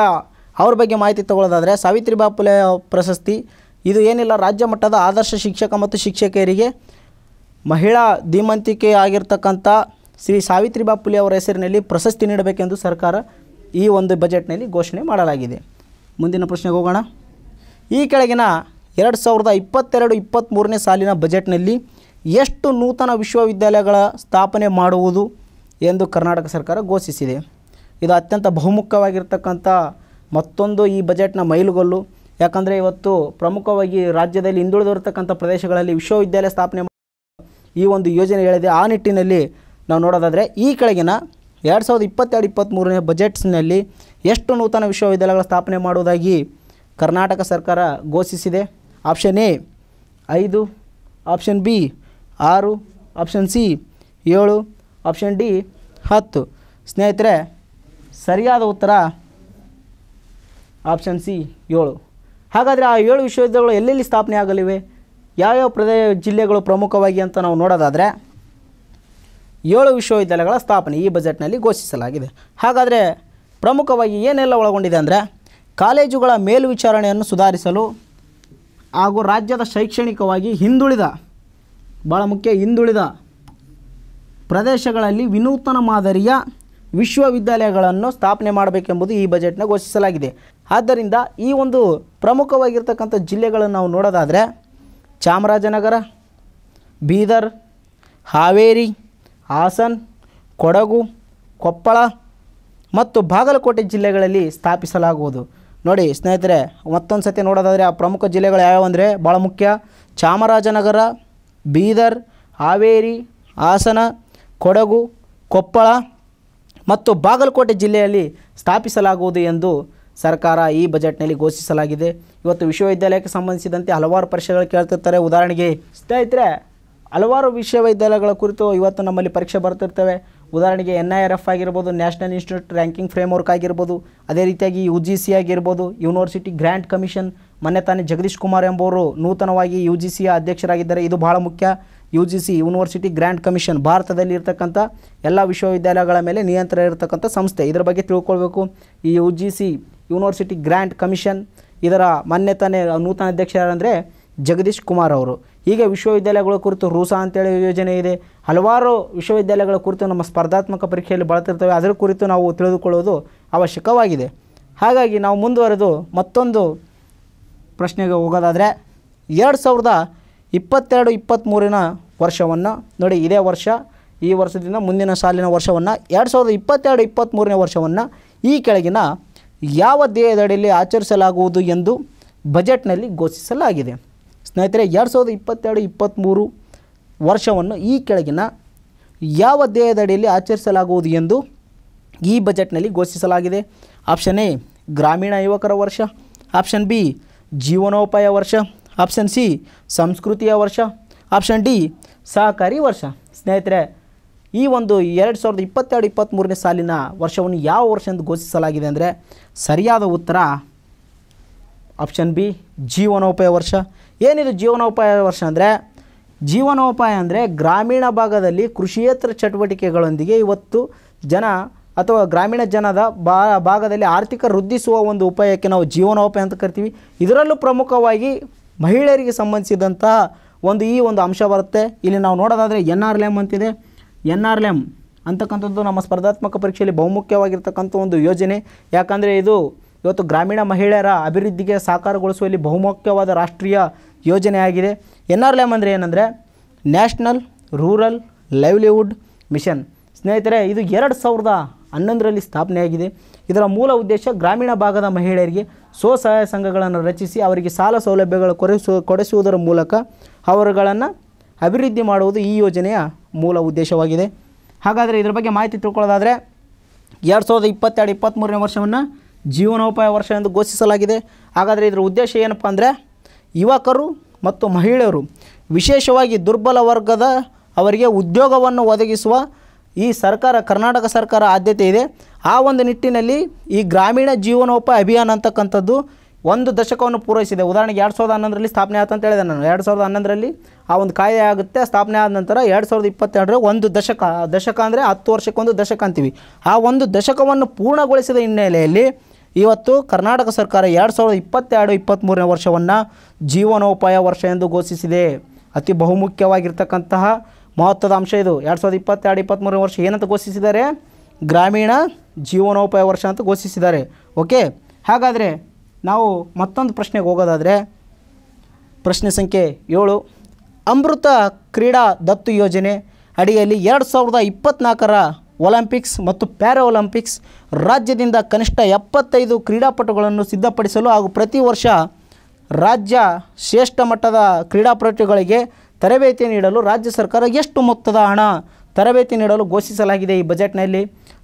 S1: ಅವ್ರ ಬಗ್ಗೆ ಮಾಹಿತಿ ತಗೊಳ್ಳೋದಾದರೆ ಸಾವಿತ್ರಿಬಾ ಫುಲೆ ಪ್ರಶಸ್ತಿ ಇದು ಏನಿಲ್ಲ ರಾಜ್ಯ ಮಟ್ಟದ ಆದರ್ಶ ಶಿಕ್ಷಕ ಮತ್ತು ಶಿಕ್ಷಕಿಯರಿಗೆ ಮಹಿಳಾ ಧೀಮಂತಿಕೆ ಆಗಿರ್ತಕ್ಕಂಥ ಶ್ರೀ ಸಾವಿತ್ರಿಬಾ ಫುಲೆ ಅವರ ಹೆಸರಿನಲ್ಲಿ ಪ್ರಶಸ್ತಿ ನೀಡಬೇಕೆಂದು ಸರ್ಕಾರ ಈ ಒಂದು ಬಜೆಟ್ನಲ್ಲಿ ಘೋಷಣೆ ಮಾಡಲಾಗಿದೆ ಮುಂದಿನ ಪ್ರಶ್ನೆಗೆ ಹೋಗೋಣ ಈ ಕೆಳಗಿನ ಎರಡು ಸಾವಿರದ ಇಪ್ಪತ್ತೆರಡು ಇಪ್ಪತ್ತ್ಮೂರನೇ ಸಾಲಿನ ಬಜೆಟ್ನಲ್ಲಿ ಎಷ್ಟು ನೂತನ ವಿಶ್ವವಿದ್ಯಾಲಯಗಳ ಸ್ಥಾಪನೆ ಮಾಡುವುದು ಎಂದು ಕರ್ನಾಟಕ ಸರ್ಕಾರ ಘೋಷಿಸಿದೆ ಇದು ಅತ್ಯಂತ ಬಹುಮುಖವಾಗಿರ್ತಕ್ಕಂಥ ಮತ್ತೊಂದು ಈ ಬಜೆಟ್ನ ಮೈಲುಗಲ್ಲು ಯಾಕಂದರೆ ಇವತ್ತು ಪ್ರಮುಖವಾಗಿ ರಾಜ್ಯದಲ್ಲಿ ಹಿಂದುಳಿದಿರತಕ್ಕಂಥ ಪ್ರದೇಶಗಳಲ್ಲಿ ವಿಶ್ವವಿದ್ಯಾಲಯ ಸ್ಥಾಪನೆ ಈ ಒಂದು ಯೋಜನೆ ಹೇಳಿದೆ ಆ ನಿಟ್ಟಿನಲ್ಲಿ ನಾವು ನೋಡೋದಾದರೆ ಈ ಕೆಳಗಿನ ಎರಡು ಸಾವಿರದ ಇಪ್ಪತ್ತೆರಡು ಇಪ್ಪತ್ತ್ಮೂರನೇ ಬಜೆಟ್ಸ್ನಲ್ಲಿ ಎಷ್ಟು ನೂತನ ವಿಶ್ವವಿದ್ಯಾಲಯಗಳ ಸ್ಥಾಪನೆ ಮಾಡುವುದಾಗಿ ಕರ್ನಾಟಕ ಸರ್ಕಾರ ಘೋಷಿಸಿದೆ ಆಪ್ಷನ್ ಎ ಐದು ಆಪ್ಷನ್ ಬಿ ಆರು ಆಪ್ಷನ್ ಸಿ ಏಳು ಆಪ್ಷನ್ ಡಿ ಹತ್ತು ಸ್ನೇಹಿತರೆ ಸರಿಯಾದ ಉತ್ತರ ಆಪ್ಷನ್ ಸಿ ಏಳು ಹಾಗಾದರೆ ಆ ಏಳು ವಿಶ್ವವಿದ್ಯಾಲಯಗಳು ಎಲ್ಲೆಲ್ಲಿ ಸ್ಥಾಪನೆ ಆಗಲಿವೆ ಯಾವ್ಯಾವ ಪ್ರದೇಶ ಜಿಲ್ಲೆಗಳು ಪ್ರಮುಖವಾಗಿ ಅಂತ ನಾವು ನೋಡೋದಾದರೆ ಏಳು ವಿಶ್ವವಿದ್ಯಾಲಯಗಳ ಸ್ಥಾಪನೆ ಈ ಬಜೆಟ್ನಲ್ಲಿ ಘೋಷಿಸಲಾಗಿದೆ ಹಾಗಾದರೆ ಪ್ರಮುಖವಾಗಿ ಏನೆಲ್ಲ ಒಳಗೊಂಡಿದೆ ಅಂದರೆ ಕಾಲೇಜುಗಳ ಮೇಲ್ವಿಚಾರಣೆಯನ್ನು ಸುಧಾರಿಸಲು ಹಾಗೂ ರಾಜ್ಯದ ಶೈಕ್ಷಣಿಕವಾಗಿ ಹಿಂದುಳಿದ ಭಾಳ ಮುಖ್ಯ ಹಿಂದುಳಿದ ಪ್ರದೇಶಗಳಲ್ಲಿ ವಿನೂತನ ಮಾದರಿಯ ವಿಶ್ವವಿದ್ಯಾಲಯಗಳನ್ನು ಸ್ಥಾಪನೆ ಮಾಡಬೇಕೆಂಬುದು ಈ ಬಜೆಟ್ನ ಘೋಷಿಸಲಾಗಿದೆ ಆದ್ದರಿಂದ ಈ ಒಂದು ಪ್ರಮುಖವಾಗಿರ್ತಕ್ಕಂಥ ಜಿಲ್ಲೆಗಳನ್ನು ನಾವು ನೋಡೋದಾದರೆ ಚಾಮರಾಜನಗರ ಬೀದರ್ ಹಾವೇರಿ ಹಾಸನ್ ಕೊಡಗು ಕೊಪ್ಪಳ ಮತ್ತು ಬಾಗಲಕೋಟೆ ಜಿಲ್ಲೆಗಳಲ್ಲಿ ಸ್ಥಾಪಿಸಲಾಗುವುದು ನೋಡಿ ಸ್ನೇಹಿತರೆ ಮತ್ತೊಂದು ಸತಿ ನೋಡೋದಾದರೆ ಆ ಪ್ರಮುಖ ಜಿಲ್ಲೆಗಳು ಯಾವ್ಯಾವಂದರೆ ಭಾಳ ಮುಖ್ಯ ಚಾಮರಾಜನಗರ ಬೀದರ್ ಹಾವೇರಿ ಹಾಸನ ಕೊಡಗು ಕೊಪ್ಪಳ ಮತ್ತು ಬಾಗಲಕೋಟೆ ಜಿಲ್ಲೆಯಲ್ಲಿ ಸ್ಥಾಪಿಸಲಾಗುವುದು ಎಂದು ಸರ್ಕಾರ ಈ ಬಜೆಟ್ನಲ್ಲಿ ಘೋಷಿಸಲಾಗಿದೆ ಇವತ್ತು ವಿಶ್ವವಿದ್ಯಾಲಯಕ್ಕೆ ಸಂಬಂಧಿಸಿದಂತೆ ಹಲವಾರು ಪರೀಕ್ಷೆಗಳು ಕೇಳ್ತಿರ್ತಾರೆ ಉದಾಹರಣೆಗೆ ಸ್ನೇಹಿತರೆ ಹಲವಾರು ವಿಶ್ವವಿದ್ಯಾಲಯಗಳ ಕುರಿತು ಇವತ್ತು ನಮ್ಮಲ್ಲಿ ಪರೀಕ್ಷೆ ಬರ್ತಿರ್ತವೆ ಉದಾಹರಣೆಗೆ ಎನ್ ಐ ಆರ್ ಎಫ್ ಆಗಿರ್ಬೋದು ನ್ಯಾಷನಲ್ ಇನ್ಸ್ಟಿಟ್ಯೂಟ್ ರ್ಯಾಂಕಿಂಗ್ ಫ್ರೇಮ್ವರ್ಕ್ ಆಗಿರ್ಬೋದು ಅದೇ ರೀತಿಯಾಗಿ ಯು ಜಿ ಸಿ ಆಗಿರ್ಬೋದು ಯೂನಿವರ್ಸಿಟಿ ಗ್ರ್ಯಾಂಟ್ ಕಮಿಷನ್ ಮೊನ್ನೆ ತಾನೇ ಜಗದೀಶ್ ಕುಮಾರ್ ಎಂಬುವರು ನೂತನವಾಗಿ ಯು ಜಿ ಸಿಯ ಅಧ್ಯಕ್ಷರಾಗಿದ್ದಾರೆ ಇದು ಬಹಳ ಮುಖ್ಯ U G C university grand commission ಭಾರತದಲ್ಲಿ ಇರತಕ್ಕಂಥ ಎಲ್ಲ ವಿಶ್ವವಿದ್ಯಾಲಯಗಳ ಮೇಲೆ ನಿಯಂತ್ರಣ ಇರತಕ್ಕಂಥ ಸಂಸ್ಥೆ ಇದರ ಬಗ್ಗೆ ತಿಳ್ಕೊಳ್ಬೇಕು ಈ U G C university grand commission ಇದರ ಮೊನ್ನೆ ತಾನೇ ನೂತನ ಅಧ್ಯಕ್ಷರಂದರೆ ಜಗದೀಶ್ ಕುಮಾರ್ ಅವರು ಹೀಗೆ ವಿಶ್ವವಿದ್ಯಾಲಯಗಳ ಕುರಿತು ರೂಸಾ ಅಂತೇಳಿ ಯೋಜನೆ ಇದೆ ಹಲವಾರು ವಿಶ್ವವಿದ್ಯಾಲಯಗಳ ಕುರಿತು ನಮ್ಮ ಸ್ಪರ್ಧಾತ್ಮಕ ಪರೀಕ್ಷೆಯಲ್ಲಿ ಬಳತಿರ್ತವೆ ಅದರ ಕುರಿತು ನಾವು ತಿಳಿದುಕೊಳ್ಳುವುದು ಅವಶ್ಯಕವಾಗಿದೆ ಹಾಗಾಗಿ ನಾವು ಮುಂದುವರೆದು ಮತ್ತೊಂದು ಪ್ರಶ್ನೆಗೆ ಹೋಗೋದಾದರೆ ಎರಡು ಸಾವಿರದ ಇಪ್ಪತ್ತೆರಡು ಇಪ್ಪತ್ತ್ಮೂರಿನ ವರ್ಷವನ್ನು ನೋಡಿ ಇದೇ ವರ್ಷ ಈ ವರ್ಷದಿಂದ ಮುಂದಿನ ಸಾಲಿನ ವರ್ಷವನ್ನು ಎರಡು ಸಾವಿರದ ಇಪ್ಪತ್ತೆರಡು ಇಪ್ಪತ್ತ್ಮೂರನೇ ವರ್ಷವನ್ನು ಈ ಕೆಳಗಿನ ಯಾವ ದೇಹದಡಿಯಲ್ಲಿ ಆಚರಿಸಲಾಗುವುದು ಎಂದು ಬಜೆಟ್ನಲ್ಲಿ ಘೋಷಿಸಲಾಗಿದೆ ಸ್ನೇಹಿತರೆ ಎರಡು ಸಾವಿರದ ಇಪ್ಪತ್ತೆರಡು ಇಪ್ಪತ್ತ್ಮೂರು ವರ್ಷವನ್ನು ಈ ಕೆಳಗಿನ ಯಾವ ದೇಹದಡಿಯಲ್ಲಿ ಆಚರಿಸಲಾಗುವುದು ಎಂದು ಈ ಬಜೆಟ್ನಲ್ಲಿ ಘೋಷಿಸಲಾಗಿದೆ ಆಪ್ಷನ್ ಎ ಗ್ರಾಮೀಣ ಯುವಕರ ವರ್ಷ ಆಪ್ಷನ್ ಬಿ ಜೀವನೋಪಾಯ ವರ್ಷ ಆಪ್ಷನ್ ಸಿ ಸಂಸ್ಕೃತಿಯ ವರ್ಷ ಆಪ್ಷನ್ ಡಿ ಸಹಕಾರಿ ವರ್ಷ ಸ್ನೇಹಿತರೆ ಈ ಒಂದು ಎರಡು ಸಾವಿರದ ಇಪ್ಪತ್ತೆರಡು ಇಪ್ಪತ್ತ್ಮೂರನೇ ಸಾಲಿನ ವರ್ಷವನ್ನು ಯಾವ ವರ್ಷ ಎಂದು ಘೋಷಿಸಲಾಗಿದೆ ಅಂದರೆ ಸರಿಯಾದ ಉತ್ತರ ಆಪ್ಷನ್ ಬಿ ಜೀವನೋಪಾಯ ವರ್ಷ ಏನಿದು ಜೀವನೋಪಾಯ ವರ್ಷ ಅಂದರೆ ಜೀವನೋಪಾಯ ಅಂದರೆ ಗ್ರಾಮೀಣ ಭಾಗದಲ್ಲಿ ಕೃಷಿಯೇತರ ಚಟುವಟಿಕೆಗಳೊಂದಿಗೆ ಇವತ್ತು ಜನ ಅಥವಾ ಗ್ರಾಮೀಣ ಜನದ ಬಾ ಭಾಗದಲ್ಲಿ ಆರ್ಥಿಕ ವೃದ್ಧಿಸುವ ಒಂದು ಉಪಾಯಕ್ಕೆ ನಾವು ಜೀವನೋಪಾಯ ಅಂತ ಕರಿತೀವಿ ಇದರಲ್ಲೂ ಪ್ರಮುಖವಾಗಿ ಮಹಿಳೆಯರಿಗೆ ಸಂಬಂಧಿಸಿದಂತಹ ಒಂದು ಈ ಒಂದು ಅಂಶ ಬರುತ್ತೆ ಇಲ್ಲಿ ನಾವು ನೋಡೋದಾದರೆ ಎನ್ ಆರ್ ಲ್ಯಾಮ್ ಅಂತಿದೆ ಎನ್ ಆರ್ ಲ್ಯಾಮ್ ಅಂತಕ್ಕಂಥದ್ದು ನಮ್ಮ ಸ್ಪರ್ಧಾತ್ಮಕ ಪರೀಕ್ಷೆಯಲ್ಲಿ ಬಹುಮುಖ್ಯವಾಗಿರ್ತಕ್ಕಂಥ ಒಂದು ಯೋಜನೆ ಯಾಕಂದರೆ ಇದು ಇವತ್ತು ಗ್ರಾಮೀಣ ಮಹಿಳೆಯರ ಅಭಿವೃದ್ಧಿಗೆ ಸಾಕಾರಗೊಳಿಸುವಲ್ಲಿ ಬಹುಮುಖ್ಯವಾದ ರಾಷ್ಟ್ರೀಯ ಯೋಜನೆಯಾಗಿದೆ ಎನ್ ಆರ್ ಲ್ಯಾಮ್ ಅಂದರೆ ಏನಂದರೆ ನ್ಯಾಷನಲ್ ರೂರಲ್ ಲೈವ್ಲಿಹುಡ್ ಮಿಷನ್ ಸ್ನೇಹಿತರೆ ಇದು ಎರಡು ಸಾವಿರದ ಹನ್ನೊಂದರಲ್ಲಿ ಸ್ಥಾಪನೆಯಾಗಿದೆ ಇದರ ಮೂಲ ಉದ್ದೇಶ ಗ್ರಾಮೀಣ ಭಾಗದ ಮಹಿಳೆಯರಿಗೆ ಸ್ವಸಹಾಯ ಸಂಘಗಳನ್ನು ರಚಿಸಿ ಅವರಿಗೆ ಸಾಲ ಸೌಲಭ್ಯಗಳು ಕೊಡಿಸುವುದರ ಮೂಲಕ ಅವರುಗಳನ್ನು ಅಭಿವೃದ್ಧಿ ಮಾಡುವುದು ಈ ಯೋಜನೆಯ ಮೂಲ ಉದ್ದೇಶವಾಗಿದೆ ಹಾಗಾದರೆ ಇದರ ಬಗ್ಗೆ ಮಾಹಿತಿ ತಿಳ್ಕೊಳ್ಳೋದಾದರೆ ಎರಡು ಸಾವಿರದ ಇಪ್ಪತ್ತೆರಡು ಇಪ್ಪತ್ತ್ಮೂರನೇ ವರ್ಷವನ್ನು ಜೀವನೋಪಾಯ ವರ್ಷ ಎಂದು ಘೋಷಿಸಲಾಗಿದೆ ಹಾಗಾದರೆ ಇದರ ಉದ್ದೇಶ ಏನಪ್ಪ ಅಂದರೆ ಯುವಕರು ಮತ್ತು ಮಹಿಳೆಯರು ವಿಶೇಷವಾಗಿ ದುರ್ಬಲ ವರ್ಗದ ಅವರಿಗೆ ಉದ್ಯೋಗವನ್ನು ಒದಗಿಸುವ ಈ ಸರ್ಕಾರ ಕರ್ನಾಟಕ ಸರ್ಕಾರ ಆದ್ಯತೆ ಇದೆ ಆ ಒಂದು ನಿಟ್ಟಿನಲ್ಲಿ ಈ ಗ್ರಾಮೀಣ ಜೀವನೋಪಾಯ ಅಭಿಯಾನ ಅಂತಕ್ಕಂಥದ್ದು ಒಂದು ದಶಕವನ್ನು ಪೂರೈಸಿದೆ ಉದಾಹರಣೆಗೆ ಎರಡು ಸಾವಿರದ ಹನ್ನೊಂದರಲ್ಲಿ ಸ್ಥಾಪನೆ ಆಯ್ತು ಅಂತ ಹೇಳಿದೆ ನಾನು ಎರಡು ಸಾವಿರದ ಹನ್ನೊಂದರಲ್ಲಿ ಆ ಒಂದು ಕಾಯ್ದೆ ಆಗುತ್ತೆ ಸ್ಥಾಪನೆ ಆದ ನಂತರ ಎರಡು ಸಾವಿರದ ಇಪ್ಪತ್ತೆರಡರ ಒಂದು ದಶಕ ದಶಕ ಅಂದರೆ ಹತ್ತು ವರ್ಷಕ್ಕೊಂದು ದಶಕ ಅಂತೀವಿ ಆ ಒಂದು ದಶಕವನ್ನು ಪೂರ್ಣಗೊಳಿಸಿದ ಹಿನ್ನೆಲೆಯಲ್ಲಿ ಇವತ್ತು ಕರ್ನಾಟಕ ಸರ್ಕಾರ ಎರಡು ಸಾವಿರದ ಇಪ್ಪತ್ತೆರಡು ಇಪ್ಪತ್ತ್ಮೂರನೇ ವರ್ಷವನ್ನು ಜೀವನೋಪಾಯ ವರ್ಷ ಎಂದು ಘೋಷಿಸಿದೆ ಅತಿ ಬಹುಮುಖ್ಯವಾಗಿರ್ತಕ್ಕಂತಹ ಮಹತ್ವದ ಅಂಶ ಇದು ಎರಡು ಸಾವಿರದ ಇಪ್ಪತ್ತೆರಡು ಇಪ್ಪತ್ತ್ಮೂರನೇ ವರ್ಷ ಏನಂತ ಘೋಷಿಸಿದ್ದಾರೆ ಗ್ರಾಮೀಣ ಜೀವನೋಪಾಯ ವರ್ಷ ಅಂತ ಘೋಷಿಸಿದ್ದಾರೆ ಓಕೆ ಹಾಗಾದರೆ ನಾವು ಮತ್ತೊಂದು ಪ್ರಶ್ನೆಗೆ ಹೋಗೋದಾದರೆ ಪ್ರಶ್ನೆ ಸಂಖ್ಯೆ ಏಳು ಅಮೃತ ಕ್ರೀಡಾ ದತ್ತು ಯೋಜನೆ ಅಡಿಯಲ್ಲಿ ಎರಡು ಸಾವಿರದ ಇಪ್ಪತ್ತ್ನಾಲ್ಕರ ಒಲಿಂಪಿಕ್ಸ್ ಮತ್ತು ಪ್ಯಾರಾ ಒಲಿಂಪಿಕ್ಸ್ ರಾಜ್ಯದಿಂದ ಕನಿಷ್ಠ ಎಪ್ಪತ್ತೈದು ಕ್ರೀಡಾಪಟುಗಳನ್ನು ಸಿದ್ಧಪಡಿಸಲು ಹಾಗೂ ಪ್ರತಿ ವರ್ಷ ರಾಜ್ಯ ಶ್ರೇಷ್ಠ ಮಟ್ಟದ ಕ್ರೀಡಾಪಟುಗಳಿಗೆ ತರಬೇತಿ ನೀಡಲು ರಾಜ್ಯ ಸರ್ಕಾರ ಎಷ್ಟು ಮೊತ್ತದ ಹಣ ತರಬೇತಿ ನೀಡಲು ಘೋಷಿಸಲಾಗಿದೆ ಈ ಬಜೆಟ್ನಲ್ಲಿ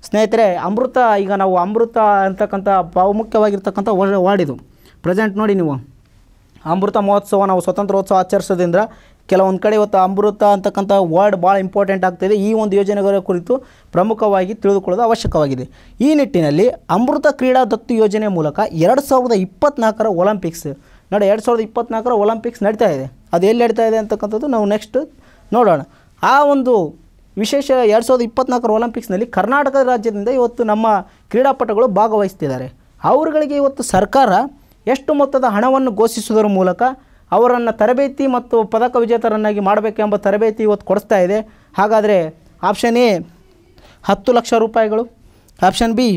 S1: ಸ್ನೇಹಿತರೆ ಅಮೃತ ಈಗ ನಾವು ಅಮೃತ ಅಂತಕ್ಕಂಥ ಪ್ರಾಮುಖ್ಯವಾಗಿರ್ತಕ್ಕಂಥ ವಾರ್ಡ್ ಪ್ರೆಸೆಂಟ್ ನೋಡಿ ನೀವು ಅಮೃತ ಮಹೋತ್ಸವ ನಾವು ಸ್ವತಂತ್ರೋತ್ಸವ ಆಚರಿಸೋದ್ರಿಂದ ಕೆಲವೊಂದು ಕಡೆ ಇವತ್ತು ಅಮೃತ ಅಂತಕ್ಕಂಥ ವರ್ಡ್ ಭಾಳ ಇಂಪಾರ್ಟೆಂಟ್ ಆಗ್ತಾಯಿದೆ ಈ ಒಂದು ಯೋಜನೆಗಳ ಕುರಿತು ಪ್ರಮುಖವಾಗಿ ತಿಳಿದುಕೊಳ್ಳೋದು ಅವಶ್ಯಕವಾಗಿದೆ ಈ ನಿಟ್ಟಿನಲ್ಲಿ ಅಮೃತ ಕ್ರೀಡಾ ದತ್ತು ಯೋಜನೆ ಮೂಲಕ ಎರಡು ಸಾವಿರದ ಇಪ್ಪತ್ತ್ನಾಲ್ಕರ ಒಲಿಂಪಿಕ್ಸ್ ನಡೆ ಎರಡು ಸಾವಿರದ ಇಪ್ಪತ್ನಾಲ್ಕರ ಒಲಿಂಪಿಕ್ಸ್ ನಡೀತಾ ಇದೆ ಅದು ಎಲ್ಲಿ ನಡೀತಾ ಇದೆ ಅಂತಕ್ಕಂಥದ್ದು ನಾವು ನೆಕ್ಸ್ಟ್ ನೋಡೋಣ ಆ ಒಂದು ವಿಶೇಷ ಎರಡು ಸಾವಿರದ ಇಪ್ಪತ್ನಾಲ್ಕರ ಒಲಿಂಪಿಕ್ಸ್ನಲ್ಲಿ ಕರ್ನಾಟಕ ರಾಜ್ಯದಿಂದ ಇವತ್ತು ನಮ್ಮ ಕ್ರೀಡಾಪಟುಗಳು ಭಾಗವಹಿಸ್ತಿದ್ದಾರೆ ಅವರುಗಳಿಗೆ ಇವತ್ತು ಸರ್ಕಾರ ಎಷ್ಟು ಮೊತ್ತದ ಹಣವನ್ನು ಘೋಷಿಸುವುದರ ಮೂಲಕ ಅವರನ್ನು ತರಬೇತಿ ಮತ್ತು ಪದಕ ವಿಜೇತರನ್ನಾಗಿ ಮಾಡಬೇಕೆಂಬ ತರಬೇತಿ ಇವತ್ತು ಕೊಡಿಸ್ತಾ ಇದೆ ಹಾಗಾದರೆ ಆಪ್ಷನ್ ಎ ಹತ್ತು ಲಕ್ಷ ರೂಪಾಯಿಗಳು ಆಪ್ಷನ್ ಬಿ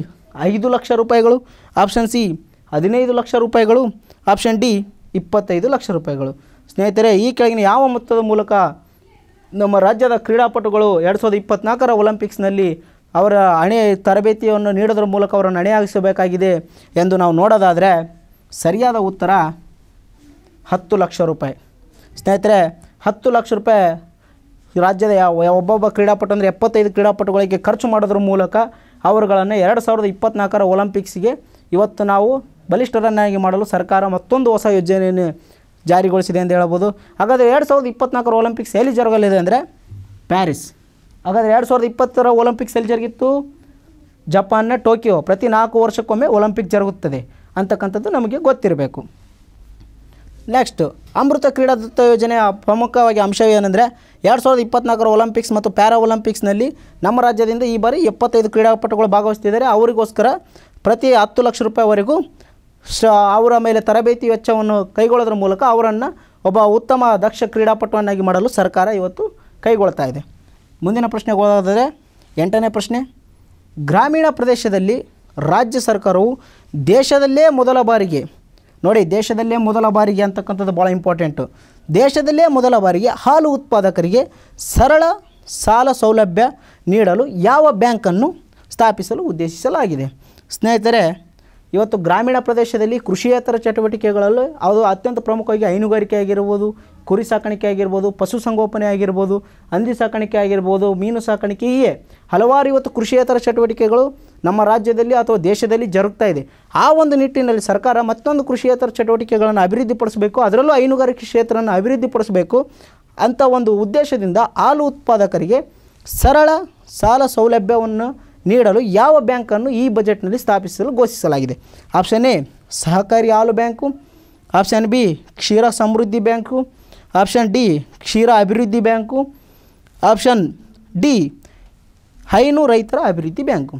S1: ಐದು ಲಕ್ಷ ರೂಪಾಯಿಗಳು ಆಪ್ಷನ್ ಸಿ ಹದಿನೈದು ಲಕ್ಷ ರೂಪಾಯಿಗಳು ಆಪ್ಷನ್ ಡಿ ಇಪ್ಪತ್ತೈದು ಲಕ್ಷ ರೂಪಾಯಿಗಳು ಸ್ನೇಹಿತರೆ ಈ ಕೆಳಗಿನ ಯಾವ ಮೊತ್ತದ ಮೂಲಕ ನಮ್ಮ ರಾಜ್ಯದ ಕ್ರೀಡಾಪಟುಗಳು ಎರಡು ಸಾವಿರದ ಇಪ್ಪತ್ತ್ನಾಲ್ಕರ ಒಲಿಂಪಿಕ್ಸ್ನಲ್ಲಿ ಅವರ ಹಣೆ ತರಬೇತಿಯನ್ನು ನೀಡೋದ್ರ ಮೂಲಕ ಅವರನ್ನು ಹಣೆಯಾಗಿಸಬೇಕಾಗಿದೆ ಎಂದು ನಾವು ನೋಡೋದಾದರೆ ಸರಿಯಾದ ಉತ್ತರ ಹತ್ತು ಲಕ್ಷ ರೂಪಾಯಿ ಸ್ನೇಹಿತರೆ ಹತ್ತು ಲಕ್ಷ ರೂಪಾಯಿ ರಾಜ್ಯದ ಯಾವ ಒಬ್ಬೊಬ್ಬ ಕ್ರೀಡಾಪಟು ಅಂದರೆ ಎಪ್ಪತ್ತೈದು ಕ್ರೀಡಾಪಟುಗಳಿಗೆ ಖರ್ಚು ಮಾಡೋದ್ರ ಮೂಲಕ ಅವರುಗಳನ್ನು ಎರಡು ಸಾವಿರದ ಇಪ್ಪತ್ತ್ನಾಲ್ಕರ ಒಲಿಂಪಿಕ್ಸ್ಗೆ ಇವತ್ತು ನಾವು ಬಲಿಷ್ಠರನ್ನಾಗಿ ಮಾಡಲು ಸರ್ಕಾರ ಮತ್ತೊಂದು ಹೊಸ ಯೋಜನೆಯನ್ನು ಜಾರಿಗೊಳಿಸಿದೆ ಎಂದು ಹೇಳ್ಬೋದು ಹಾಗಾದರೆ ಎರಡು ಸಾವಿರದ ಇಪ್ಪತ್ನಾಲ್ಕರ ಒಲಿಂಪಿಕ್ಸ್ ಎಲ್ಲಿ ಜರುಗಲಿದೆ ಅಂದರೆ ಪ್ಯಾರಿಸ್ ಹಾಗಾದರೆ ಎರಡು ಸಾವಿರದ ಇಪ್ಪತ್ತರ ಒಲಿಂಪಿಕ್ಸ್ ಎಲ್ಲಿ ಜರುಗಿತ್ತು ಜಪಾನ್ನ ಟೋಕಿಯೋ ಪ್ರತಿ ನಾಲ್ಕು ವರ್ಷಕ್ಕೊಮ್ಮೆ ಒಲಿಂಪಿಕ್ ಜರುಗುತ್ತದೆ ಅಂತಕ್ಕಂಥದ್ದು ನಮಗೆ ಗೊತ್ತಿರಬೇಕು ನೆಕ್ಸ್ಟ್ ಅಮೃತ ಕ್ರೀಡಾ ಕ್ರೀಡಾದತ್ತ ಯೋಜನೆಯ ಪ್ರಮುಖವಾಗಿ ಅಂಶವೇನೆಂದರೆ ಎರಡು ಸಾವಿರದ ಇಪ್ಪತ್ನಾಲ್ಕರ ಒಲಿಂಪಿಕ್ಸ್ ಮತ್ತು ಪ್ಯಾರಾ ಒಲಿಂಪಿಕ್ಸ್ನಲ್ಲಿ ನಮ್ಮ ರಾಜ್ಯದಿಂದ ಈ ಬಾರಿ ಎಪ್ಪತ್ತೈದು ಕ್ರೀಡಾಪಟುಗಳು ಭಾಗವಹಿಸ್ತಿದ್ದಾರೆ ಅವರಿಗೋಸ್ಕರ ಪ್ರತಿ ಹತ್ತು ಲಕ್ಷ ರೂಪಾಯಿವರೆಗೂ ಶ ಅವರ ಮೇಲೆ ತರಬೇತಿ ವೆಚ್ಚವನ್ನು ಕೈಗೊಳ್ಳೋದ್ರ ಮೂಲಕ ಅವರನ್ನು ಒಬ್ಬ ಉತ್ತಮ ದಕ್ಷ ಕ್ರೀಡಾಪಟುವನ್ನಾಗಿ ಮಾಡಲು ಸರ್ಕಾರ ಇವತ್ತು ಕೈಗೊಳ್ತಾ ಇದೆ ಮುಂದಿನ ಪ್ರಶ್ನೆಗೆ ಹೋದರೆ ಎಂಟನೇ ಪ್ರಶ್ನೆ ಗ್ರಾಮೀಣ ಪ್ರದೇಶದಲ್ಲಿ ರಾಜ್ಯ ಸರ್ಕಾರವು ದೇಶದಲ್ಲೇ ಮೊದಲ ಬಾರಿಗೆ ನೋಡಿ ದೇಶದಲ್ಲೇ ಮೊದಲ ಬಾರಿಗೆ ಅಂತಕ್ಕಂಥದ್ದು ಭಾಳ ಇಂಪಾರ್ಟೆಂಟು ದೇಶದಲ್ಲೇ ಮೊದಲ ಬಾರಿಗೆ ಹಾಲು ಉತ್ಪಾದಕರಿಗೆ ಸರಳ ಸಾಲ ಸೌಲಭ್ಯ ನೀಡಲು ಯಾವ ಬ್ಯಾಂಕನ್ನು ಸ್ಥಾಪಿಸಲು ಉದ್ದೇಶಿಸಲಾಗಿದೆ ಸ್ನೇಹಿತರೆ ಇವತ್ತು ಗ್ರಾಮೀಣ ಪ್ರದೇಶದಲ್ಲಿ ಕೃಷಿಯೇತರ ಚಟುವಟಿಕೆಗಳಲ್ಲಿ ಅದು ಅತ್ಯಂತ ಪ್ರಮುಖವಾಗಿ ಹೈನುಗಾರಿಕೆ ಆಗಿರ್ಬೋದು ಕುರಿ ಸಾಕಾಣಿಕೆ ಆಗಿರ್ಬೋದು ಪಶುಸಂಗೋಪನೆ ಆಗಿರ್ಬೋದು ಹಂದಿ ಸಾಕಾಣಿಕೆ ಆಗಿರ್ಬೋದು ಮೀನು ಸಾಕಾಣಿಕೆ ಹೀಗೆ ಹಲವಾರು ಇವತ್ತು ಕೃಷಿಯೇತರ ಚಟುವಟಿಕೆಗಳು ನಮ್ಮ ರಾಜ್ಯದಲ್ಲಿ ಅಥವಾ ದೇಶದಲ್ಲಿ ಜರುಗ್ತಾ ಇದೆ ಆ ಒಂದು ನಿಟ್ಟಿನಲ್ಲಿ ಸರ್ಕಾರ ಮತ್ತೊಂದು ಕೃಷಿಯೇತರ ಚಟುವಟಿಕೆಗಳನ್ನು ಅಭಿವೃದ್ಧಿಪಡಿಸಬೇಕು ಅದರಲ್ಲೂ ಹೈನುಗಾರಿಕೆ ಕ್ಷೇತ್ರವನ್ನು ಅಭಿವೃದ್ಧಿಪಡಿಸಬೇಕು ಅಂಥ ಒಂದು ಉದ್ದೇಶದಿಂದ ಹಾಲು ಉತ್ಪಾದಕರಿಗೆ ಸರಳ ಸಾಲ ಸೌಲಭ್ಯವನ್ನು ನೀಡಲು ಯಾವ ಬ್ಯಾಂಕನ್ನು ಈ ಬಜೆಟ್ನಲ್ಲಿ ಸ್ಥಾಪಿಸಲು ಘೋಷಿಸಲಾಗಿದೆ ಆಪ್ಷನ್ ಎ ಸಹಕಾರಿ ಹಾಲು ಬ್ಯಾಂಕು ಆಪ್ಷನ್ ಬಿ ಕ್ಷೀರ ಸಮೃದ್ಧಿ ಬ್ಯಾಂಕು ಆಪ್ಷನ್ ಡಿ ಕ್ಷೀರ ಅಭಿವೃದ್ಧಿ ಬ್ಯಾಂಕು ಆಪ್ಷನ್ ಡಿ ಹೈನು ರೈತರ ಅಭಿವೃದ್ಧಿ ಬ್ಯಾಂಕು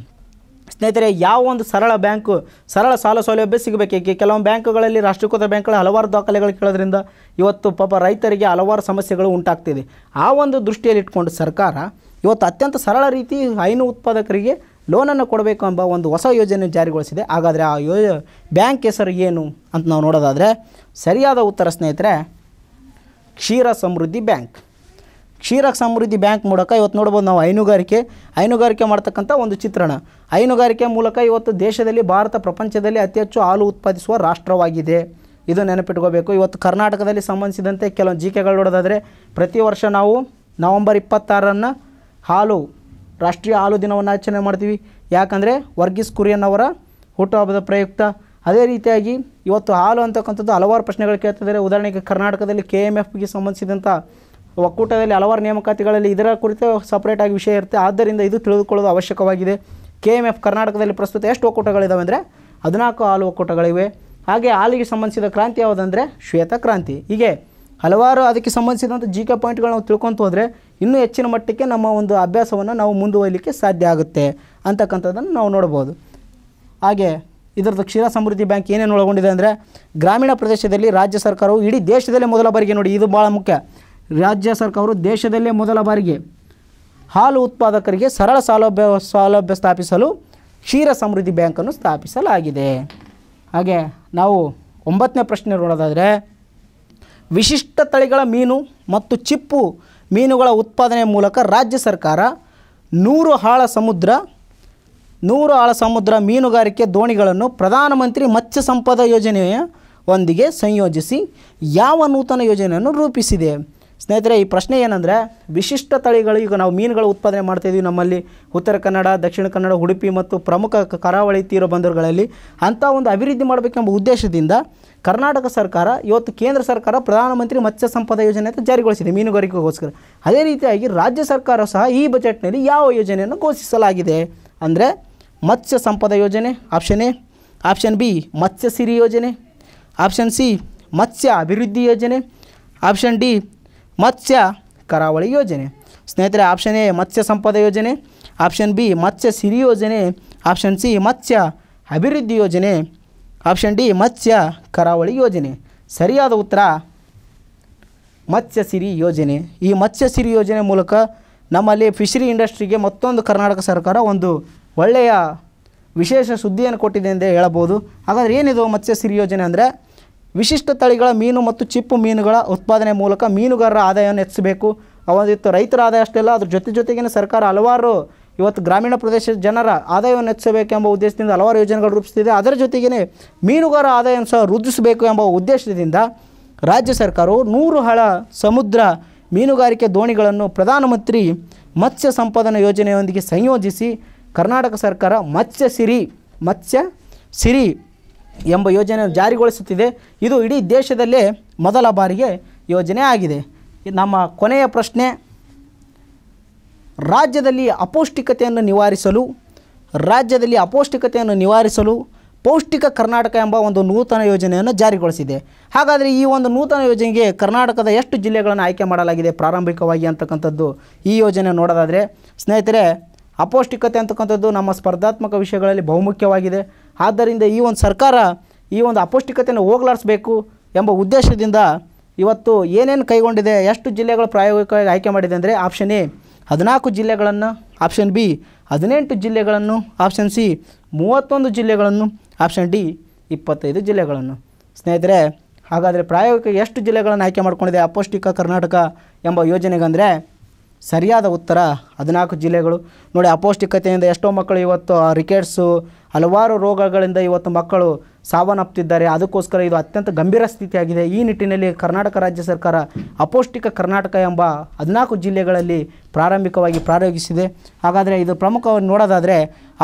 S1: ಸ್ನೇಹಿತರೆ ಯಾವ ಒಂದು ಸರಳ ಬ್ಯಾಂಕು ಸರಳ ಸಾಲ ಸೌಲಭ್ಯ ಸಿಗಬೇಕೇಕೆ ಕೆಲವೊಂದು ಬ್ಯಾಂಕುಗಳಲ್ಲಿ ರಾಷ್ಟ್ರೀಕೃತ ಬ್ಯಾಂಕ್ಗಳು ಹಲವಾರು ದಾಖಲೆಗಳು ಕೇಳೋದ್ರಿಂದ ಇವತ್ತು ಪಾಪ ರೈತರಿಗೆ ಹಲವಾರು ಸಮಸ್ಯೆಗಳು ಉಂಟಾಗ್ತಿದೆ ಆ ಒಂದು ದೃಷ್ಟಿಯಲ್ಲಿ ಇಟ್ಕೊಂಡು ಸರ್ಕಾರ ಇವತ್ತು ಅತ್ಯಂತ ಸರಳ ರೀತಿ ಹೈನು ಉತ್ಪಾದಕರಿಗೆ ಲೋನನ್ನು ಕೊಡಬೇಕು ಎಂಬ ಒಂದು ಹೊಸ ಯೋಜನೆ ಜಾರಿಗೊಳಿಸಿದೆ ಹಾಗಾದರೆ ಆ ಯೋ ಬ್ಯಾಂಕ್ ಹೆಸರು ಏನು ಅಂತ ನಾವು ನೋಡೋದಾದರೆ ಸರಿಯಾದ ಉತ್ತರ ಸ್ನೇಹಿತರೆ ಕ್ಷೀರ ಸಮೃದ್ಧಿ ಬ್ಯಾಂಕ್ ಕ್ಷೀರ ಸಮೃದ್ಧಿ ಬ್ಯಾಂಕ್ ಮೂಲಕ ಇವತ್ತು ನೋಡ್ಬೋದು ನಾವು ಹೈನುಗಾರಿಕೆ ಹೈನುಗಾರಿಕೆ ಮಾಡ್ತಕ್ಕಂಥ ಒಂದು ಚಿತ್ರಣ ಹೈನುಗಾರಿಕೆ ಮೂಲಕ ಇವತ್ತು ದೇಶದಲ್ಲಿ ಭಾರತ ಪ್ರಪಂಚದಲ್ಲಿ ಅತಿ ಹೆಚ್ಚು ಹಾಲು ಉತ್ಪಾದಿಸುವ ರಾಷ್ಟ್ರವಾಗಿದೆ ಇದು ನೆನಪಿಟ್ಕೋಬೇಕು ಇವತ್ತು ಕರ್ನಾಟಕದಲ್ಲಿ ಸಂಬಂಧಿಸಿದಂತೆ ಕೆಲವೊಂದು ಜಿ ಕೆಗಳು ನೋಡೋದಾದರೆ ಪ್ರತಿ ವರ್ಷ ನಾವು ನವಂಬರ್ ಇಪ್ಪತ್ತಾರನ್ನು ಹಾಲು ರಾಷ್ಟ್ರೀಯ ಹಾಲು ದಿನವನ್ನು ಆಚರಣೆ ಮಾಡ್ತೀವಿ ಯಾಕಂದರೆ ವರ್ಗೀಸ್ ಕುರಿಯನ್ ಅವರ ಹುಟ್ಟುಹಬ್ಬದ ಪ್ರಯುಕ್ತ ಅದೇ ರೀತಿಯಾಗಿ ಇವತ್ತು ಹಾಲು ಅಂತಕ್ಕಂಥದ್ದು ಹಲವಾರು ಪ್ರಶ್ನೆಗಳು ಕೇಳ್ತಿದ್ದಾರೆ ಉದಾಹರಣೆಗೆ ಕರ್ನಾಟಕದಲ್ಲಿ ಕೆ ಎಮ್ ಎಫ್ಗೆ ಸಂಬಂಧಿಸಿದಂಥ ಒಕ್ಕೂಟದಲ್ಲಿ ಹಲವಾರು ನೇಮಕಾತಿಗಳಲ್ಲಿ ಇದರ ಕುರಿತು ಸಪ್ರೇಟಾಗಿ ವಿಷಯ ಇರುತ್ತೆ ಆದ್ದರಿಂದ ಇದು ತಿಳಿದುಕೊಳ್ಳೋದು ಅವಶ್ಯಕವಾಗಿದೆ ಕೆ ಎಮ್ ಎಫ್ ಕರ್ನಾಟಕದಲ್ಲಿ ಪ್ರಸ್ತುತ ಎಷ್ಟು ಒಕ್ಕೂಟಗಳಿದ್ದಾವೆ ಅಂದರೆ ಹದಿನಾಲ್ಕು ಹಾಲು ಒಕ್ಕೂಟಗಳಿವೆ ಹಾಗೆ ಹಾಲಿಗೆ ಸಂಬಂಧಿಸಿದ ಕ್ರಾಂತಿ ಯಾವುದಂದರೆ ಶ್ವೇತ ಕ್ರಾಂತಿ ಹೀಗೆ ಹಲವಾರು ಅದಕ್ಕೆ ಸಂಬಂಧಿಸಿದಂಥ ಜಿ ಕೆ ಪಾಯಿಂಟ್ಗಳು ನಾವು ತಿಳ್ಕೊತ ಹೋದರೆ ಇನ್ನೂ ಹೆಚ್ಚಿನ ಮಟ್ಟಕ್ಕೆ ನಮ್ಮ ಒಂದು ಅಭ್ಯಾಸವನ್ನು ನಾವು ಮುಂದುವರಿಲಿಕ್ಕೆ ಸಾಧ್ಯ ಆಗುತ್ತೆ ಅಂತಕ್ಕಂಥದ್ದನ್ನು ನಾವು ನೋಡ್ಬೋದು ಹಾಗೆ ಇದರದ್ದು ಕ್ಷೀರ ಸಮೃದ್ಧಿ ಬ್ಯಾಂಕ್ ಏನೇನು ಒಳಗೊಂಡಿದೆ ಅಂದರೆ ಗ್ರಾಮೀಣ ಪ್ರದೇಶದಲ್ಲಿ ರಾಜ್ಯ ಸರ್ಕಾರವು ಇಡೀ ದೇಶದಲ್ಲೇ ಮೊದಲ ಬಾರಿಗೆ ನೋಡಿ ಇದು ಭಾಳ ಮುಖ್ಯ ರಾಜ್ಯ ಸರ್ಕಾರವು ದೇಶದಲ್ಲೇ ಮೊದಲ ಬಾರಿಗೆ ಹಾಲು ಉತ್ಪಾದಕರಿಗೆ ಸರಳ ಸೌಲಭ್ಯ ಸೌಲಭ್ಯ ಸ್ಥಾಪಿಸಲು ಕ್ಷೀರ ಸಮೃದ್ಧಿ ಬ್ಯಾಂಕನ್ನು ಸ್ಥಾಪಿಸಲಾಗಿದೆ ಹಾಗೆ ನಾವು ಒಂಬತ್ತನೇ ಪ್ರಶ್ನೆ ನೋಡೋದಾದರೆ ವಿಶಿಷ್ಟ ತಳಿಗಳ ಮೀನು ಮತ್ತು ಚಿಪ್ಪು ಮೀನುಗಳ ಉತ್ಪಾದನೆ ಮೂಲಕ ರಾಜ್ಯ ಸರ್ಕಾರ ನೂರು ಆಳ ಸಮುದ್ರ ನೂರು ಆಳ ಸಮುದ್ರ ಮೀನುಗಾರಿಕೆ ದೋಣಿಗಳನ್ನು ಪ್ರಧಾನಮಂತ್ರಿ ಮತ್ಸ್ಯ ಸಂಪದ ಯೋಜನೆಯ ಒಂದಿಗೆ ಸಂಯೋಜಿಸಿ ಯಾವ ನೂತನ ಯೋಜನೆಯನ್ನು ರೂಪಿಸಿದೆ ಸ್ನೇಹಿತರೆ ಈ ಪ್ರಶ್ನೆ ಏನಂದರೆ ವಿಶಿಷ್ಟ ತಳಿಗಳು ಈಗ ನಾವು ಮೀನುಗಳ ಉತ್ಪಾದನೆ ಮಾಡ್ತಾಯಿದ್ದೀವಿ ನಮ್ಮಲ್ಲಿ ಉತ್ತರ ಕನ್ನಡ ದಕ್ಷಿಣ ಕನ್ನಡ ಉಡುಪಿ ಮತ್ತು ಪ್ರಮುಖ ಕರಾವಳಿ ತೀರ ಬಂದರುಗಳಲ್ಲಿ ಅಂಥ ಒಂದು ಅಭಿವೃದ್ಧಿ ಮಾಡಬೇಕೆಂಬ ಉದ್ದೇಶದಿಂದ ಕರ್ನಾಟಕ ಸರ್ಕಾರ ಇವತ್ತು ಕೇಂದ್ರ ಸರ್ಕಾರ ಪ್ರಧಾನಮಂತ್ರಿ ಮತ್ಸ್ಯ ಸಂಪದ ಯೋಜನೆ ಅಂತ ಜಾರಿಗೊಳಿಸಿದೆ ಮೀನುಗಾರಿಕೆಗೋಸ್ಕರ ಅದೇ ರೀತಿಯಾಗಿ ರಾಜ್ಯ ಸರ್ಕಾರ ಸಹ ಈ ಬಜೆಟ್ನಲ್ಲಿ ಯಾವ ಯೋಜನೆಯನ್ನು ಘೋಷಿಸಲಾಗಿದೆ ಅಂದರೆ ಮತ್ಸ್ಯ ಸಂಪದ ಯೋಜನೆ option A option B Matsya Siri ಯೋಜನೆ ಆಪ್ಷನ್ ಸಿ ಮತ್ಸ್ಯ ಅಭಿವೃದ್ಧಿ ಯೋಜನೆ ಆಪ್ಷನ್ ಡಿ ಮತ್ಸ್ಯ ಕರಾವಳಿ ಯೋಜನೆ ಸ್ನೇಹಿತರೆ ಆಪ್ಷನ್ ಎ ಮತ್ಸ್ಯ ಸಂಪದ ಯೋಜನೆ ಆಪ್ಷನ್ ಬಿ ಮತ್ಸ್ಯ ಸಿರಿ ಯೋಜನೆ ಆಪ್ಷನ್ ಸಿ ಮತ್ಸ್ಯ ಅಭಿವೃದ್ಧಿ ಯೋಜನೆ ಆಪ್ಷನ್ ಡಿ ಮತ್ಸ್ಯ ಕರಾವಳಿ ಯೋಜನೆ ಸರಿಯಾದ ಉತ್ತರ ಮತ್ಸ್ಯ ಸಿರಿ ಯೋಜನೆ ಈ ಮತ್ಸ್ಯ ಸಿರಿ ಯೋಜನೆ ಮೂಲಕ ನಮ್ಮಲ್ಲಿ ಫಿಶರಿ ಇಂಡಸ್ಟ್ರಿಗೆ ಮತ್ತೊಂದು ಕರ್ನಾಟಕ ಸರ್ಕಾರ ಒಂದು ಒಳ್ಳೆಯ ವಿಶೇಷ ಸುದ್ದಿಯನ್ನು ಕೊಟ್ಟಿದೆ ಎಂದೇ ಹೇಳಬಹುದು ಹಾಗಾದರೆ ಏನಿದು ಮತ್ಸ್ಯ ಸಿರಿ ಯೋಜನೆ ಅಂದರೆ ವಿಶಿಷ್ಟ ತಳಿಗಳ ಮೀನು ಮತ್ತು ಚಿಪ್ಪು ಮೀನುಗಳ ಉತ್ಪಾದನೆ ಮೂಲಕ ಮೀನುಗಾರರ ಆದಾಯವನ್ನು ಹೆಚ್ಚಿಸಬೇಕು ಅವತ್ತು ರೈತರ ಆದಾಯ ಅಷ್ಟೇ ಅಲ್ಲ ಅದ್ರ ಜೊತೆ ಜೊತೆಗೇ ಸರ್ಕಾರ ಹಲವಾರು ಇವತ್ತು ಗ್ರಾಮೀಣ ಪ್ರದೇಶದ ಜನರ ಆದಾಯವನ್ನು ಹೆಚ್ಚಿಸಬೇಕೆಂಬ ಉದ್ದೇಶದಿಂದ ಹಲವಾರು ಯೋಜನೆಗಳು ರೂಪಿಸುತ್ತಿದೆ ಅದರ ಜೊತೆಗೇ ಮೀನುಗಾರ ಆದಾಯವನ್ನು ಸಹ ವೃದ್ಧಿಸಬೇಕು ಎಂಬ ಉದ್ದೇಶದಿಂದ ರಾಜ್ಯ ಸರ್ಕಾರವು ನೂರು ಹಳ ಸಮುದ್ರ ಮೀನುಗಾರಿಕೆ ದೋಣಿಗಳನ್ನು ಪ್ರಧಾನಮಂತ್ರಿ ಮತ್ಸ್ಯ ಸಂಪಾದನಾ ಯೋಜನೆಯೊಂದಿಗೆ ಸಂಯೋಜಿಸಿ ಕರ್ನಾಟಕ ಸರ್ಕಾರ ಮತ್ಸ್ಯ ಸಿರಿ ಮತ್ಸ್ಯ ಸಿರಿ ಎಂಬ ಯೋಜನೆಯನ್ನು ಜಾರಿಗೊಳಿಸುತ್ತಿದೆ ಇದು ಇಡೀ ದೇಶದಲ್ಲೇ ಮೊದಲ ಬಾರಿಗೆ ಯೋಜನೆ ಆಗಿದೆ ನಮ್ಮ ಕೊನೆಯ ಪ್ರಶ್ನೆ ರಾಜ್ಯದಲ್ಲಿ ಅಪೌಷ್ಟಿಕತೆಯನ್ನು ನಿವಾರಿಸಲು ರಾಜ್ಯದಲ್ಲಿ ಅಪೌಷ್ಟಿಕತೆಯನ್ನು ನಿವಾರಿಸಲು ಪೌಷ್ಟಿಕ ಕರ್ನಾಟಕ ಎಂಬ ಒಂದು ನೂತನ ಯೋಜನೆಯನ್ನು ಜಾರಿಗೊಳಿಸಿದೆ ಹಾಗಾದರೆ ಈ ಒಂದು ನೂತನ ಯೋಜನೆಗೆ ಕರ್ನಾಟಕದ ಎಷ್ಟು ಜಿಲ್ಲೆಗಳನ್ನು ಆಯ್ಕೆ ಮಾಡಲಾಗಿದೆ ಪ್ರಾರಂಭಿಕವಾಗಿ ಅಂತಕ್ಕಂಥದ್ದು ಈ ಯೋಜನೆ ನೋಡೋದಾದರೆ ಸ್ನೇಹಿತರೆ ಅಪೌಷ್ಟಿಕತೆ ಅಂತಕ್ಕಂಥದ್ದು ನಮ್ಮ ಸ್ಪರ್ಧಾತ್ಮಕ ವಿಷಯಗಳಲ್ಲಿ ಬಹುಮುಖ್ಯವಾಗಿದೆ ಆದ್ದರಿಂದ ಈ ಒಂದು ಸರ್ಕಾರ ಈ ಒಂದು ಅಪೌಷ್ಟಿಕತೆಯನ್ನು ಹೋಗಲಾಡಿಸಬೇಕು ಎಂಬ ಉದ್ದೇಶದಿಂದ ಇವತ್ತು ಏನೇನು ಕೈಗೊಂಡಿದೆ ಎಷ್ಟು ಜಿಲ್ಲೆಗಳು ಪ್ರಾಯೋಗಿಕವಾಗಿ ಆಯ್ಕೆ ಮಾಡಿದೆ ಅಂದರೆ ಆಪ್ಷನ್ ಎ ಹದಿನಾಲ್ಕು ಜಿಲ್ಲೆಗಳನ್ನು ಆಪ್ಷನ್ ಬಿ ಹದಿನೆಂಟು ಜಿಲ್ಲೆಗಳನ್ನು ಆಪ್ಷನ್ ಸಿ ಮೂವತ್ತೊಂದು ಜಿಲ್ಲೆಗಳನ್ನು ಆಪ್ಷನ್ ಡಿ ಇಪ್ಪತ್ತೈದು ಜಿಲ್ಲೆಗಳನ್ನು ಸ್ನೇಹಿತರೆ ಹಾಗಾದರೆ ಪ್ರಾಯೋಗಿಕ ಎಷ್ಟು ಜಿಲ್ಲೆಗಳನ್ನು ಆಯ್ಕೆ ಮಾಡಿಕೊಂಡಿದೆ ಅಪೌಷ್ಟಿಕ ಕರ್ನಾಟಕ ಎಂಬ ಯೋಜನೆಗಂದರೆ ಸರಿಯಾದ ಉತ್ತರ ಹದಿನಾಲ್ಕು ಜಿಲ್ಲೆಗಳು ನೋಡಿ ಅಪೌಷ್ಟಿಕತೆಯಿಂದ ಎಷ್ಟೋ ಮಕ್ಕಳು ಇವತ್ತು ರಿಕೆಟ್ಸು ಹಲವಾರು ರೋಗಗಳಿಂದ ಇವತ್ತು ಮಕ್ಕಳು ಸಾವನ್ನಪ್ಪುತ್ತಿದ್ದಾರೆ ಅದಕ್ಕೋಸ್ಕರ ಇದು ಅತ್ಯಂತ ಗಂಭೀರ ಸ್ಥಿತಿಯಾಗಿದೆ ಈ ನಿಟ್ಟಿನಲ್ಲಿ ಕರ್ನಾಟಕ ರಾಜ್ಯ ಸರ್ಕಾರ ಅಪೌಷ್ಟಿಕ ಕರ್ನಾಟಕ ಎಂಬ ಹದಿನಾಲ್ಕು ಜಿಲ್ಲೆಗಳಲ್ಲಿ ಪ್ರಾರಂಭಿಕವಾಗಿ ಪ್ರಾಯೋಗಿಸಿದೆ ಹಾಗಾದರೆ ಇದು ಪ್ರಮುಖವಾಗಿ ನೋಡೋದಾದರೆ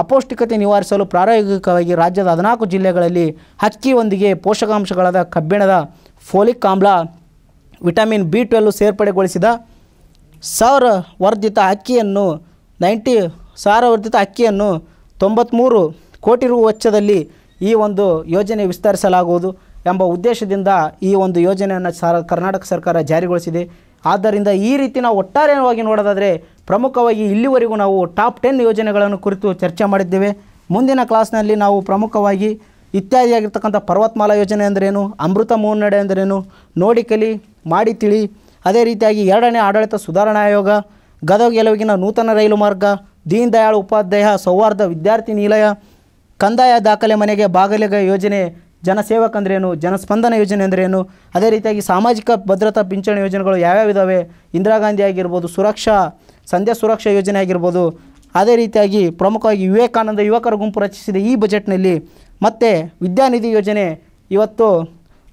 S1: ಅಪೌಷ್ಟಿಕತೆ ನಿವಾರಿಸಲು ಪ್ರಾಯೋಗಿಕವಾಗಿ ರಾಜ್ಯದ ಹದಿನಾಲ್ಕು ಜಿಲ್ಲೆಗಳಲ್ಲಿ ಅಕ್ಕಿಯೊಂದಿಗೆ ಪೋಷಕಾಂಶಗಳಾದ ಕಬ್ಬಿಣದ ಫೋಲಿಕ್ ಆಮ್ಲ ವಿಟಮಿನ್ ಬಿ ಟ್ವೆಲ್ವ್ ಸೇರ್ಪಡೆಗೊಳಿಸಿದ ಸಾವಿರ ವರ್ಧಿತ ಅಕ್ಕಿಯನ್ನು ನೈಂಟಿ ಸಾವಿರ ಅಕ್ಕಿಯನ್ನು ತೊಂಬತ್ತ್ಮೂರು ಕೋಟಿ ರು ವೆಚ್ಚದಲ್ಲಿ ಈ ಒಂದು ಯೋಜನೆ ವಿಸ್ತರಿಸಲಾಗುವುದು ಎಂಬ ಉದ್ದೇಶದಿಂದ ಈ ಒಂದು ಯೋಜನೆಯನ್ನು ಕರ್ನಾಟಕ ಸರ್ಕಾರ ಜಾರಿಗೊಳಿಸಿದೆ ಆದ್ದರಿಂದ ಈ ರೀತಿ ನಾವು ಒಟ್ಟಾರೆಯಾಗಿ ನೋಡೋದಾದರೆ ಪ್ರಮುಖವಾಗಿ ಇಲ್ಲಿವರೆಗೂ ನಾವು ಟಾಪ್ ಟೆನ್ ಯೋಜನೆಗಳನ್ನು ಕುರಿತು ಚರ್ಚೆ ಮಾಡಿದ್ದೇವೆ ಮುಂದಿನ ಕ್ಲಾಸ್ನಲ್ಲಿ ನಾವು ಪ್ರಮುಖವಾಗಿ ಇತ್ಯಾದಿಯಾಗಿರ್ತಕ್ಕಂಥ ಪರ್ವತಮಾಲಾ ಯೋಜನೆ ಅಂದ್ರೇನು ಅಮೃತ ಮುನ್ನಡೆ ಅಂದ್ರೇನು ನೋಡಿ ಕಲಿ ಮಾಡಿ ತಿಳಿ ಅದೇ ರೀತಿಯಾಗಿ ಎರಡನೇ ಆಡಳಿತ ಸುಧಾರಣಾ ಆಯೋಗ ಗದಗ ಗೆಲುವಿಗಿನ ನೂತನ ರೈಲು ಮಾರ್ಗ ದೀನ್ ದಯಾಳ್ ಉಪಾಧ್ಯಾಯ ಸೌಹಾರ್ದ ವಿದ್ಯಾರ್ಥಿ ನಿಲಯ ಕಂದಾಯ ದಾಖಲೆ ಮನೆಗೆ ಬಾಗಲಿಗ ಯೋಜನೆ ಜನಸೇವಕ ಅಂದ್ರೇನು ಜನಸ್ಪಂದನ ಯೋಜನೆ ಅಂದ್ರೇನು ಅದೇ ರೀತಿಯಾಗಿ ಸಾಮಾಜಿಕ ಭದ್ರತಾ ಪಿಂಚಣಿ ಯೋಜನೆಗಳು ಯಾವ್ಯಾವ ಇದ್ದಾವೆ ಇಂದಿರಾ ಗಾಂಧಿ ಆಗಿರ್ಬೋದು ಸುರಕ್ಷಾ ಸಂಧ್ಯಾ ಸುರಕ್ಷಾ ಯೋಜನೆ ಆಗಿರ್ಬೋದು ಅದೇ ರೀತಿಯಾಗಿ ಪ್ರಮುಖವಾಗಿ ವಿವೇಕಾನಂದ ಯುವಕರ ಗುಂಪು ರಚಿಸಿದ ಈ ಬಜೆಟ್ನಲ್ಲಿ ಮತ್ತು ವಿದ್ಯಾನಿಧಿ ಯೋಜನೆ ಇವತ್ತು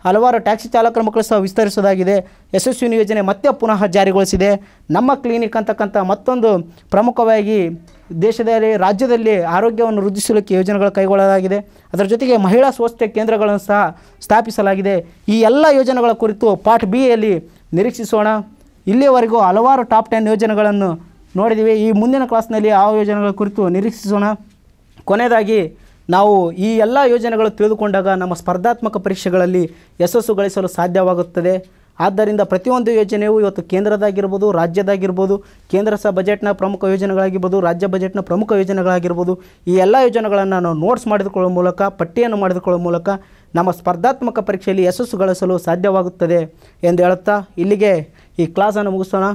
S1: ಹಲವಾರು ಟ್ಯಾಕ್ಸಿ ಚಾಲಕರ ಮಕ್ಕಳು ಸಹ ವಿಸ್ತರಿಸೋದಾಗಿದೆ ಯಶಸ್ವಿನಿ ಯೋಜನೆ ಮತ್ತೆ ಪುನಃ ಜಾರಿಗೊಳಿಸಿದೆ ನಮ್ಮ ಕ್ಲಿನಿಕ್ ಅಂತಕ್ಕಂಥ ಮತ್ತೊಂದು ಪ್ರಮುಖವಾಗಿ ದೇಶದಲ್ಲಿ ರಾಜ್ಯದಲ್ಲಿ ಆರೋಗ್ಯವನ್ನು ವೃದ್ಧಿಸಲಿಕ್ಕೆ ಯೋಜನೆಗಳು ಕೈಗೊಳ್ಳಲಾಗಿದೆ ಅದರ ಜೊತೆಗೆ ಮಹಿಳಾ ಸ್ವಾಸ್ಥ್ಯ ಕೇಂದ್ರಗಳನ್ನು ಸಹ ಸ್ಥಾಪಿಸಲಾಗಿದೆ ಈ ಎಲ್ಲ ಯೋಜನೆಗಳ ಕುರಿತು ಪಾರ್ಟ್ ಯಲ್ಲಿ ನಿರೀಕ್ಷಿಸೋಣ ಇಲ್ಲಿಯವರೆಗೂ ಹಲವಾರು ಟಾಪ್ ಟೆನ್ ಯೋಜನೆಗಳನ್ನು ನೋಡಿದ್ದೀವಿ ಈ ಮುಂದಿನ ಕ್ಲಾಸ್ನಲ್ಲಿ ಆ ಯೋಜನೆಗಳ ಕುರಿತು ನಿರೀಕ್ಷಿಸೋಣ ಕೊನೆಯದಾಗಿ ನಾವು ಈ ಎಲ್ಲ ಯೋಜನೆಗಳು ತಿಳಿದುಕೊಂಡಾಗ ನಮ್ಮ ಸ್ಪರ್ಧಾತ್ಮಕ ಪರೀಕ್ಷೆಗಳಲ್ಲಿ ಯಶಸ್ಸು ಗಳಿಸಲು ಸಾಧ್ಯವಾಗುತ್ತದೆ ಆದ್ದರಿಂದ ಪ್ರತಿಯೊಂದು ಯೋಜನೆಯು ಇವತ್ತು ಕೇಂದ್ರದಾಗಿರ್ಬೋದು ರಾಜ್ಯದಾಗಿರ್ಬೋದು ಕೇಂದ್ರ ಸಹ ಬಜೆಟ್ನ ಪ್ರಮುಖ ಯೋಜನೆಗಳಾಗಿರ್ಬೋದು ರಾಜ್ಯ ಬಜೆಟ್ನ ಪ್ರಮುಖ ಯೋಜನೆಗಳಾಗಿರ್ಬೋದು ಈ ಎಲ್ಲ ಯೋಜನೆಗಳನ್ನು ನಾವು ನೋಟ್ಸ್ ಮಾಡಿದುಕೊಳ್ಳುವ ಮೂಲಕ ಪಟ್ಟಿಯನ್ನು ಮಾಡಿದುಕೊಳ್ಳುವ ಮೂಲಕ ನಮ್ಮ ಸ್ಪರ್ಧಾತ್ಮಕ ಪರೀಕ್ಷೆಯಲ್ಲಿ ಯಶಸ್ಸು ಗಳಿಸಲು ಸಾಧ್ಯವಾಗುತ್ತದೆ ಎಂದು ಹೇಳುತ್ತಾ ಇಲ್ಲಿಗೆ ಈ ಕ್ಲಾಸನ್ನು ಮುಗಿಸೋಣ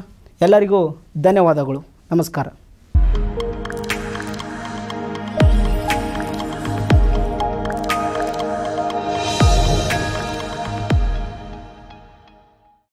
S1: ಎಲ್ಲರಿಗೂ ಧನ್ಯವಾದಗಳು ನಮಸ್ಕಾರ